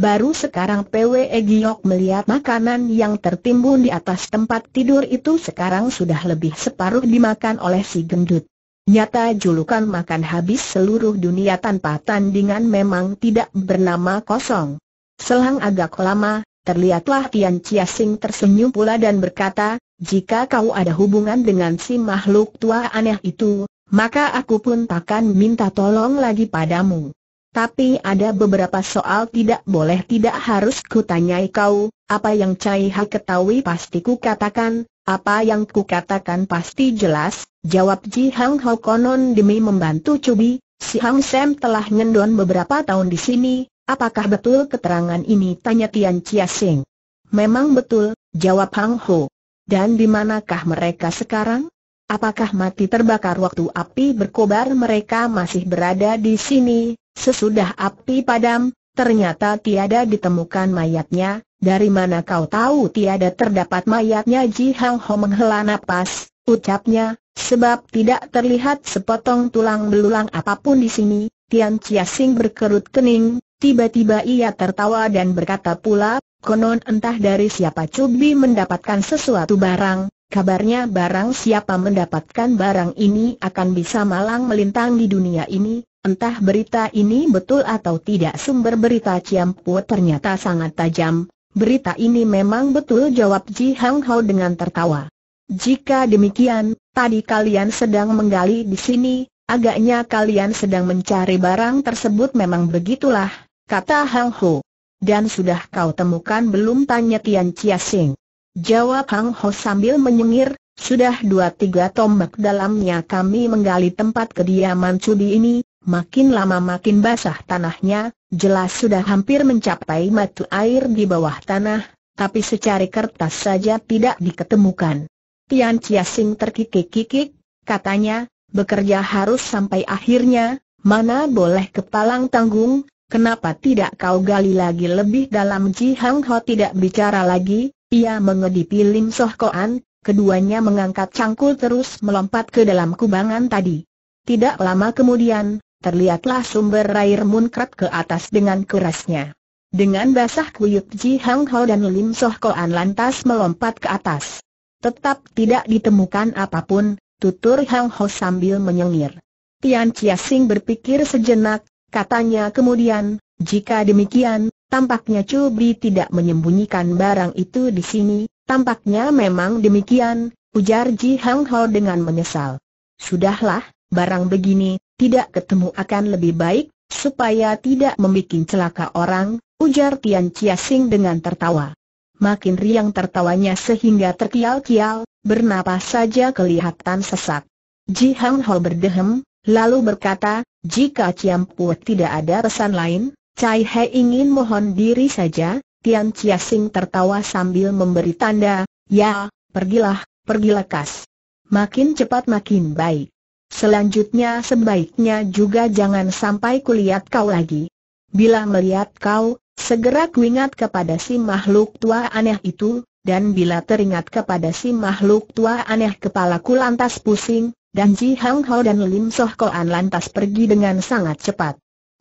Baru sekarang PWE Giok melihat makanan yang tertimbun di atas tempat tidur itu sekarang sudah lebih separuh dimakan oleh si gendut. Nyata julukan makan habis seluruh dunia tanpa tandingan memang tidak bernama kosong. Selang agak lama, Terlihatlah Tian Chia Sing tersenyum pula dan berkata, jika kau ada hubungan dengan si makhluk tua aneh itu, maka aku pun takkan minta tolong lagi padamu. Tapi ada beberapa soal tidak boleh tidak harus kutanyai kau, apa yang Cai Ha ketahui pasti ku katakan, apa yang ku katakan pasti jelas, jawab Ji Hang Ho konon demi membantu Cubi, si Hang Sam telah ngendon beberapa tahun di sini, Apakah betul keterangan ini? Tanya Tian Chia Sing. Memang betul, jawab Hang Ho. Dan di manakah mereka sekarang? Apakah mati terbakar waktu api berkobar mereka masih berada di sini? Sesudah api padam, ternyata tiada ditemukan mayatnya. Dari mana kau tahu tiada terdapat mayatnya? Ji Hang Ho menghela nafas, ucapnya, sebab tidak terlihat sepotong tulang belulang apapun di sini. Tian Chia Sing berkerut kening, Tiba-tiba ia tertawa dan berkata pula, konon entah dari siapa Cubi mendapatkan sesuatu barang, kabarnya barang siapa mendapatkan barang ini akan bisa malang melintang di dunia ini, entah berita ini betul atau tidak sumber berita Ciampu ternyata sangat tajam, berita ini memang betul jawab Ji Hang Hao dengan tertawa. Jika demikian, tadi kalian sedang menggali di sini, Agaknya kalian sedang mencari barang tersebut memang begitulah, kata Hang Ho. Dan sudah kau temukan belum tanya Tian Chia Sing? Jawab Hang Ho sambil menyengir, sudah dua tiga tombak dalamnya kami menggali tempat kediaman Cudi ini, makin lama makin basah tanahnya, jelas sudah hampir mencapai matu air di bawah tanah, tapi secari kertas saja tidak diketemukan. Tian Chia Sing terkikik-kikik, katanya, bekerja harus sampai akhirnya, mana boleh kepalang tanggung, Kenapa tidak kau gali lagi lebih dalam Ji Hang Ho tidak bicara lagi, ia mengedipi Lim Soh Koan, keduanya mengangkat cangkul terus melompat ke dalam kubangan tadi. Tidak lama kemudian, terlihatlah sumber air munkrat ke atas dengan kerasnya. Dengan basah kuyup Ji Hang Ho dan Lim Soh Koan lantas melompat ke atas. Tetap tidak ditemukan apapun, tutur Hang Ho sambil menyengir. Tian Chia Sing berpikir sejenak, Katanya kemudian, jika demikian, tampaknya Cubi tidak menyembunyikan barang itu di sini, tampaknya memang demikian, ujar Ji Hang Ho dengan menyesal. Sudahlah, barang begini, tidak ketemu akan lebih baik, supaya tidak membuat celaka orang, ujar Tian Chia Sing dengan tertawa. Makin riang tertawanya sehingga terkial-kial, bernapas saja kelihatan sesak. Ji Hang Ho berdehem, lalu berkata, jika Ciampu tidak ada pesan lain, Cai He ingin mohon diri saja, Tian Chia Sing tertawa sambil memberi tanda, ya, pergilah, pergilah kas. Makin cepat makin baik. Selanjutnya sebaiknya juga jangan sampai kulihat kau lagi. Bila melihat kau, segera kuingat kepada si makhluk tua aneh itu, dan bila teringat kepada si makhluk tua aneh kepalaku lantas pusing, dan Ji Hang Ho dan Lim Soh Koan lantas pergi dengan sangat cepat.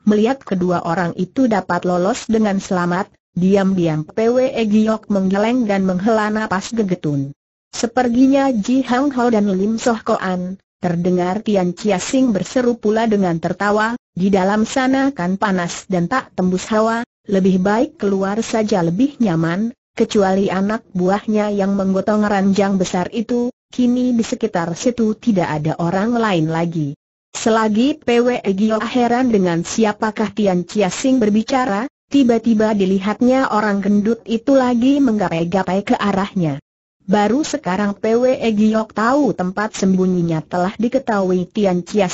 Melihat kedua orang itu dapat lolos dengan selamat, diam-diam PWE Giok menggeleng dan menghela napas gegetun. Seperginya Ji Hang Ho dan Lim Soh Koan, terdengar Tian Chia Sing berseru pula dengan tertawa, di dalam sana kan panas dan tak tembus hawa, lebih baik keluar saja lebih nyaman, kecuali anak buahnya yang menggotong ranjang besar itu, kini di sekitar situ tidak ada orang lain lagi. Selagi PW Gio heran dengan siapakah Tian Chia berbicara, tiba-tiba dilihatnya orang gendut itu lagi menggapai-gapai ke arahnya. Baru sekarang PW Gio tahu tempat sembunyinya telah diketahui Tian Chia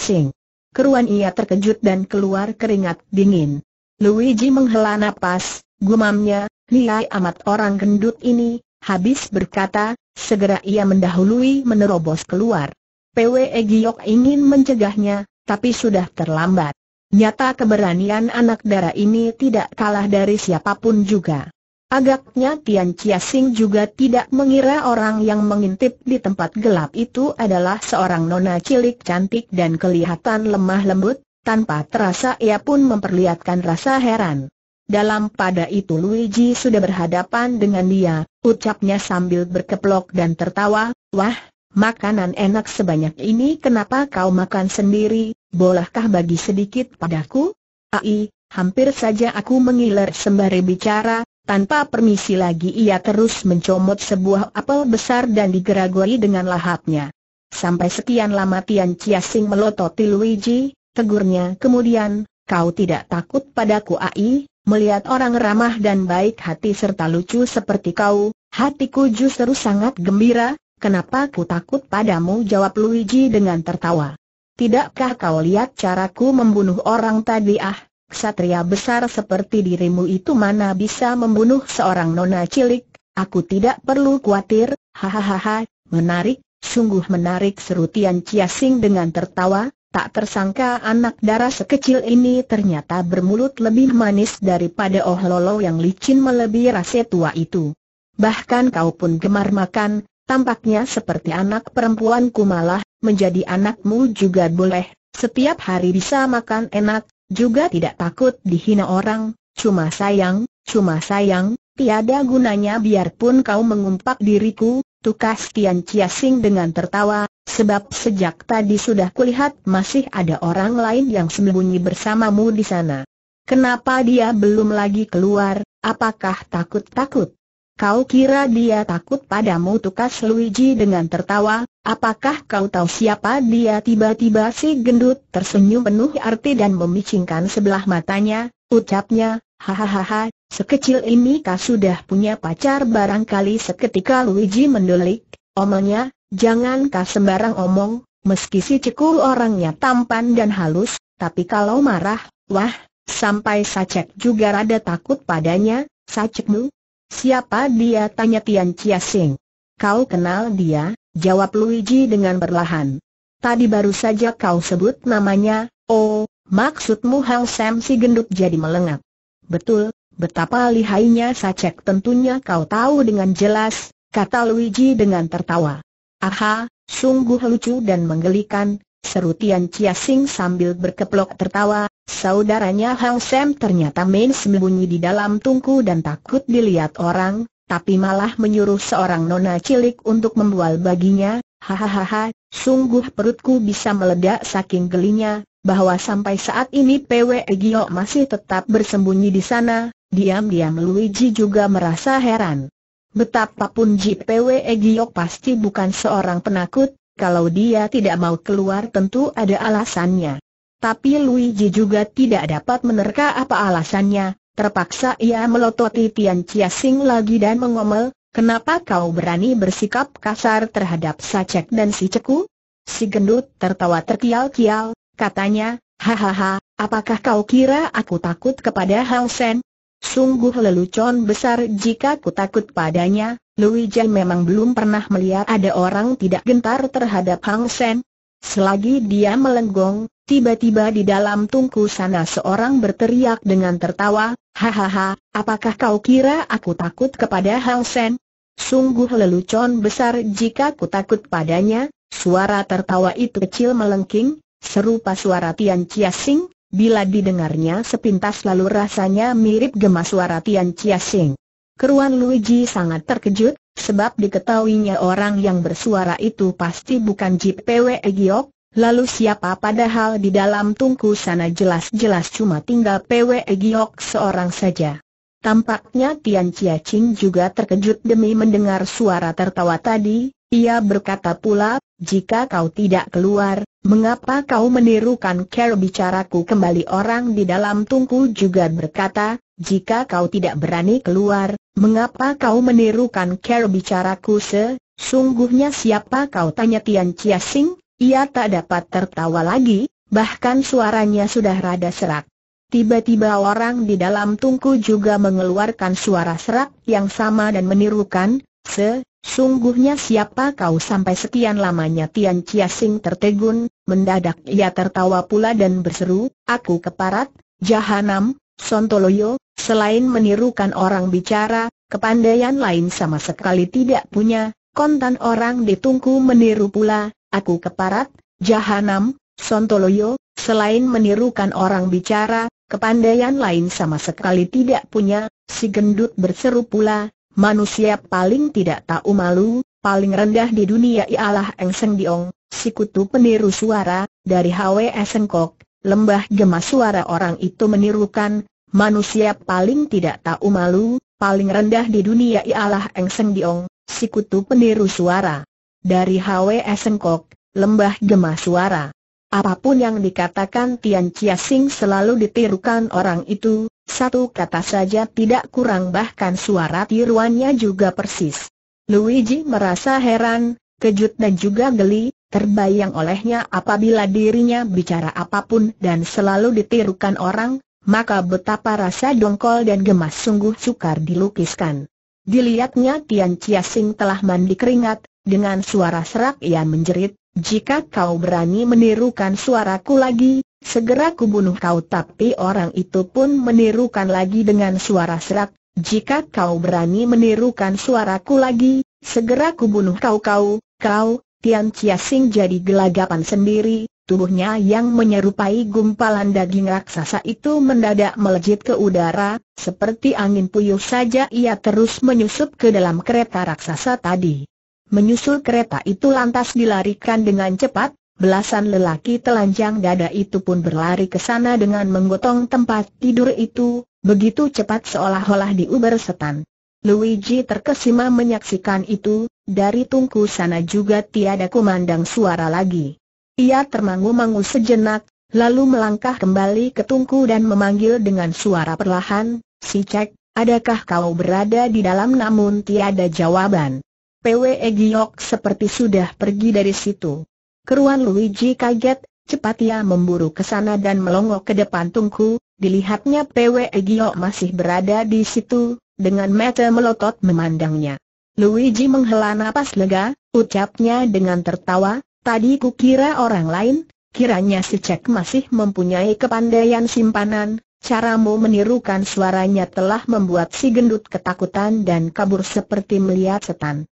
Keruan ia terkejut dan keluar keringat dingin. Luigi menghela nafas, gumamnya, nilai amat orang gendut ini, habis berkata, Segera ia mendahului menerobos keluar. PWE Giok ingin mencegahnya, tapi sudah terlambat. Nyata keberanian anak darah ini tidak kalah dari siapapun juga. Agaknya Tian Chia juga tidak mengira orang yang mengintip di tempat gelap itu adalah seorang nona cilik cantik dan kelihatan lemah lembut, tanpa terasa ia pun memperlihatkan rasa heran. Dalam pada itu Luigi sudah berhadapan dengan dia, ucapnya sambil berkeplok dan tertawa, wah, makanan enak sebanyak ini kenapa kau makan sendiri, bolehkah bagi sedikit padaku? Ai, hampir saja aku mengiler sembari bicara, tanpa permisi lagi ia terus mencomot sebuah apel besar dan digeragori dengan lahapnya. Sampai sekian lama Tian Chiasing melototi Luigi, tegurnya kemudian, kau tidak takut padaku ai? Melihat orang ramah dan baik hati serta lucu seperti kau, hatiku justru sangat gembira, kenapa ku takut padamu jawab Luigi dengan tertawa. Tidakkah kau lihat caraku membunuh orang tadi ah, ksatria besar seperti dirimu itu mana bisa membunuh seorang nona cilik, aku tidak perlu khawatir, hahaha, menarik, sungguh menarik serutian Tian Chiasing dengan tertawa, Tak tersangka anak darah sekecil ini ternyata bermulut lebih manis daripada Oh Lolo yang licin melebihi rasa tua itu. Bahkan kau pun gemar makan, tampaknya seperti anak perempuanku malah, menjadi anakmu juga boleh, setiap hari bisa makan enak, juga tidak takut dihina orang, cuma sayang, cuma sayang, tiada gunanya biarpun kau mengumpak diriku, tukas Tian Sing dengan tertawa, sebab sejak tadi sudah kulihat masih ada orang lain yang sembunyi bersamamu di sana. Kenapa dia belum lagi keluar, apakah takut-takut? Kau kira dia takut padamu tukas Luigi dengan tertawa, apakah kau tahu siapa dia tiba-tiba si gendut tersenyum penuh arti dan memicingkan sebelah matanya, ucapnya, hahaha, Sekecil ini kau sudah punya pacar barangkali seketika Luigi mendulik, omelnya, jangan kau sembarang omong, meski si cekul orangnya tampan dan halus, tapi kalau marah, wah, sampai Sacek juga rada takut padanya, Sacekmu? Siapa dia tanya Tian Chia Sing. Kau kenal dia, jawab Luigi dengan perlahan. Tadi baru saja kau sebut namanya, oh, maksudmu Hang Sam si gendut jadi melengak. Betul, Betapa lihainya sacek tentunya kau tahu dengan jelas, kata Luigi dengan tertawa. Aha, sungguh lucu dan menggelikan, seru Tian Chia Sing sambil berkeplok tertawa, saudaranya Hang Sam ternyata main sembunyi di dalam tungku dan takut dilihat orang, tapi malah menyuruh seorang nona cilik untuk membual baginya, hahaha, sungguh perutku bisa meledak saking gelinya, bahwa sampai saat ini PW Egyo masih tetap bersembunyi di sana, Diam-diam Luigi juga merasa heran. Betapapun JPW Giok pasti bukan seorang penakut, kalau dia tidak mau keluar tentu ada alasannya. Tapi Luigi juga tidak dapat menerka apa alasannya, terpaksa ia melototi Tian Chia Sing lagi dan mengomel, kenapa kau berani bersikap kasar terhadap Sacek dan si Ceku? Si gendut tertawa terkial-kial, katanya, hahaha, apakah kau kira aku takut kepada Hang Sen? Sungguh lelucon besar jika ku takut padanya, Luija memang belum pernah melihat ada orang tidak gentar terhadap Hang Sen. Selagi dia melenggong, tiba-tiba di dalam tungku sana seorang berteriak dengan tertawa, Hahaha, apakah kau kira aku takut kepada Hang Sen? Sungguh lelucon besar jika ku takut padanya, suara tertawa itu kecil melengking, serupa suara Tian Chia Sing, Bila didengarnya sepintas lalu rasanya mirip gemas suara Tian Chia Sing. Keruan Luigi sangat terkejut, sebab diketahuinya orang yang bersuara itu pasti bukan Jip Pwe Giok, Lalu siapa padahal di dalam tungku sana jelas-jelas cuma tinggal Pwe Giok seorang saja. Tampaknya Tian Chia Sing juga terkejut demi mendengar suara tertawa tadi, ia berkata pula, jika kau tidak keluar, Mengapa kau menirukan cara bicaraku kembali orang di dalam tungku juga berkata, jika kau tidak berani keluar, mengapa kau menirukan cara bicaraku se, sungguhnya siapa kau tanya Tian Chia Sing, ia tak dapat tertawa lagi, bahkan suaranya sudah rada serak. Tiba-tiba orang di dalam tungku juga mengeluarkan suara serak yang sama dan menirukan, se, Sungguhnya siapa kau sampai sekian lamanya Tian Chia Sing tertegun, mendadak ia tertawa pula dan berseru, aku keparat, jahanam, sontoloyo, selain menirukan orang bicara, kepandaian lain sama sekali tidak punya, kontan orang ditungku meniru pula, aku keparat, jahanam, sontoloyo, selain menirukan orang bicara, kepandaian lain sama sekali tidak punya, si gendut berseru pula, Manusia paling tidak tahu malu, paling rendah di dunia ialah Eng Seng Diong, si kutu peniru suara, dari HW e Kok, lembah gemas suara orang itu menirukan, manusia paling tidak tahu malu, paling rendah di dunia ialah Eng Seng Diong, si kutu peniru suara. Dari HW e Kok, lembah gemas suara. Apapun yang dikatakan Tian Chia Sing selalu ditirukan orang itu, satu kata saja tidak kurang bahkan suara tiruannya juga persis. Luigi merasa heran, kejut dan juga geli, terbayang olehnya apabila dirinya bicara apapun dan selalu ditirukan orang, maka betapa rasa dongkol dan gemas sungguh sukar dilukiskan. Dilihatnya Tian Chia telah mandi keringat, dengan suara serak ia menjerit, jika kau berani menirukan suaraku lagi, Segera kubunuh kau tapi orang itu pun menirukan lagi dengan suara serak, jika kau berani menirukan suaraku lagi, segera kubunuh kau kau, kau, Tian Chia Sing jadi gelagapan sendiri, tubuhnya yang menyerupai gumpalan daging raksasa itu mendadak melejit ke udara, seperti angin puyuh saja ia terus menyusup ke dalam kereta raksasa tadi. Menyusul kereta itu lantas dilarikan dengan cepat, Belasan lelaki telanjang dada itu pun berlari ke sana dengan menggotong tempat tidur itu, begitu cepat seolah-olah diuber setan. Luigi terkesima menyaksikan itu, dari tungku sana juga tiada kumandang suara lagi. Ia termangu-mangu sejenak, lalu melangkah kembali ke tungku dan memanggil dengan suara perlahan, Si Cek, adakah kau berada di dalam namun tiada jawaban. Pwe Giok seperti sudah pergi dari situ. Keruan Luigi kaget, cepat ia memburu ke sana dan melongok ke depan tungku, dilihatnya Pwe Gio masih berada di situ, dengan mata melotot memandangnya. Luigi menghela napas lega, ucapnya dengan tertawa, tadi kukira orang lain, kiranya si Cek masih mempunyai kepandaian simpanan, Caramu menirukan suaranya telah membuat si gendut ketakutan dan kabur seperti melihat setan.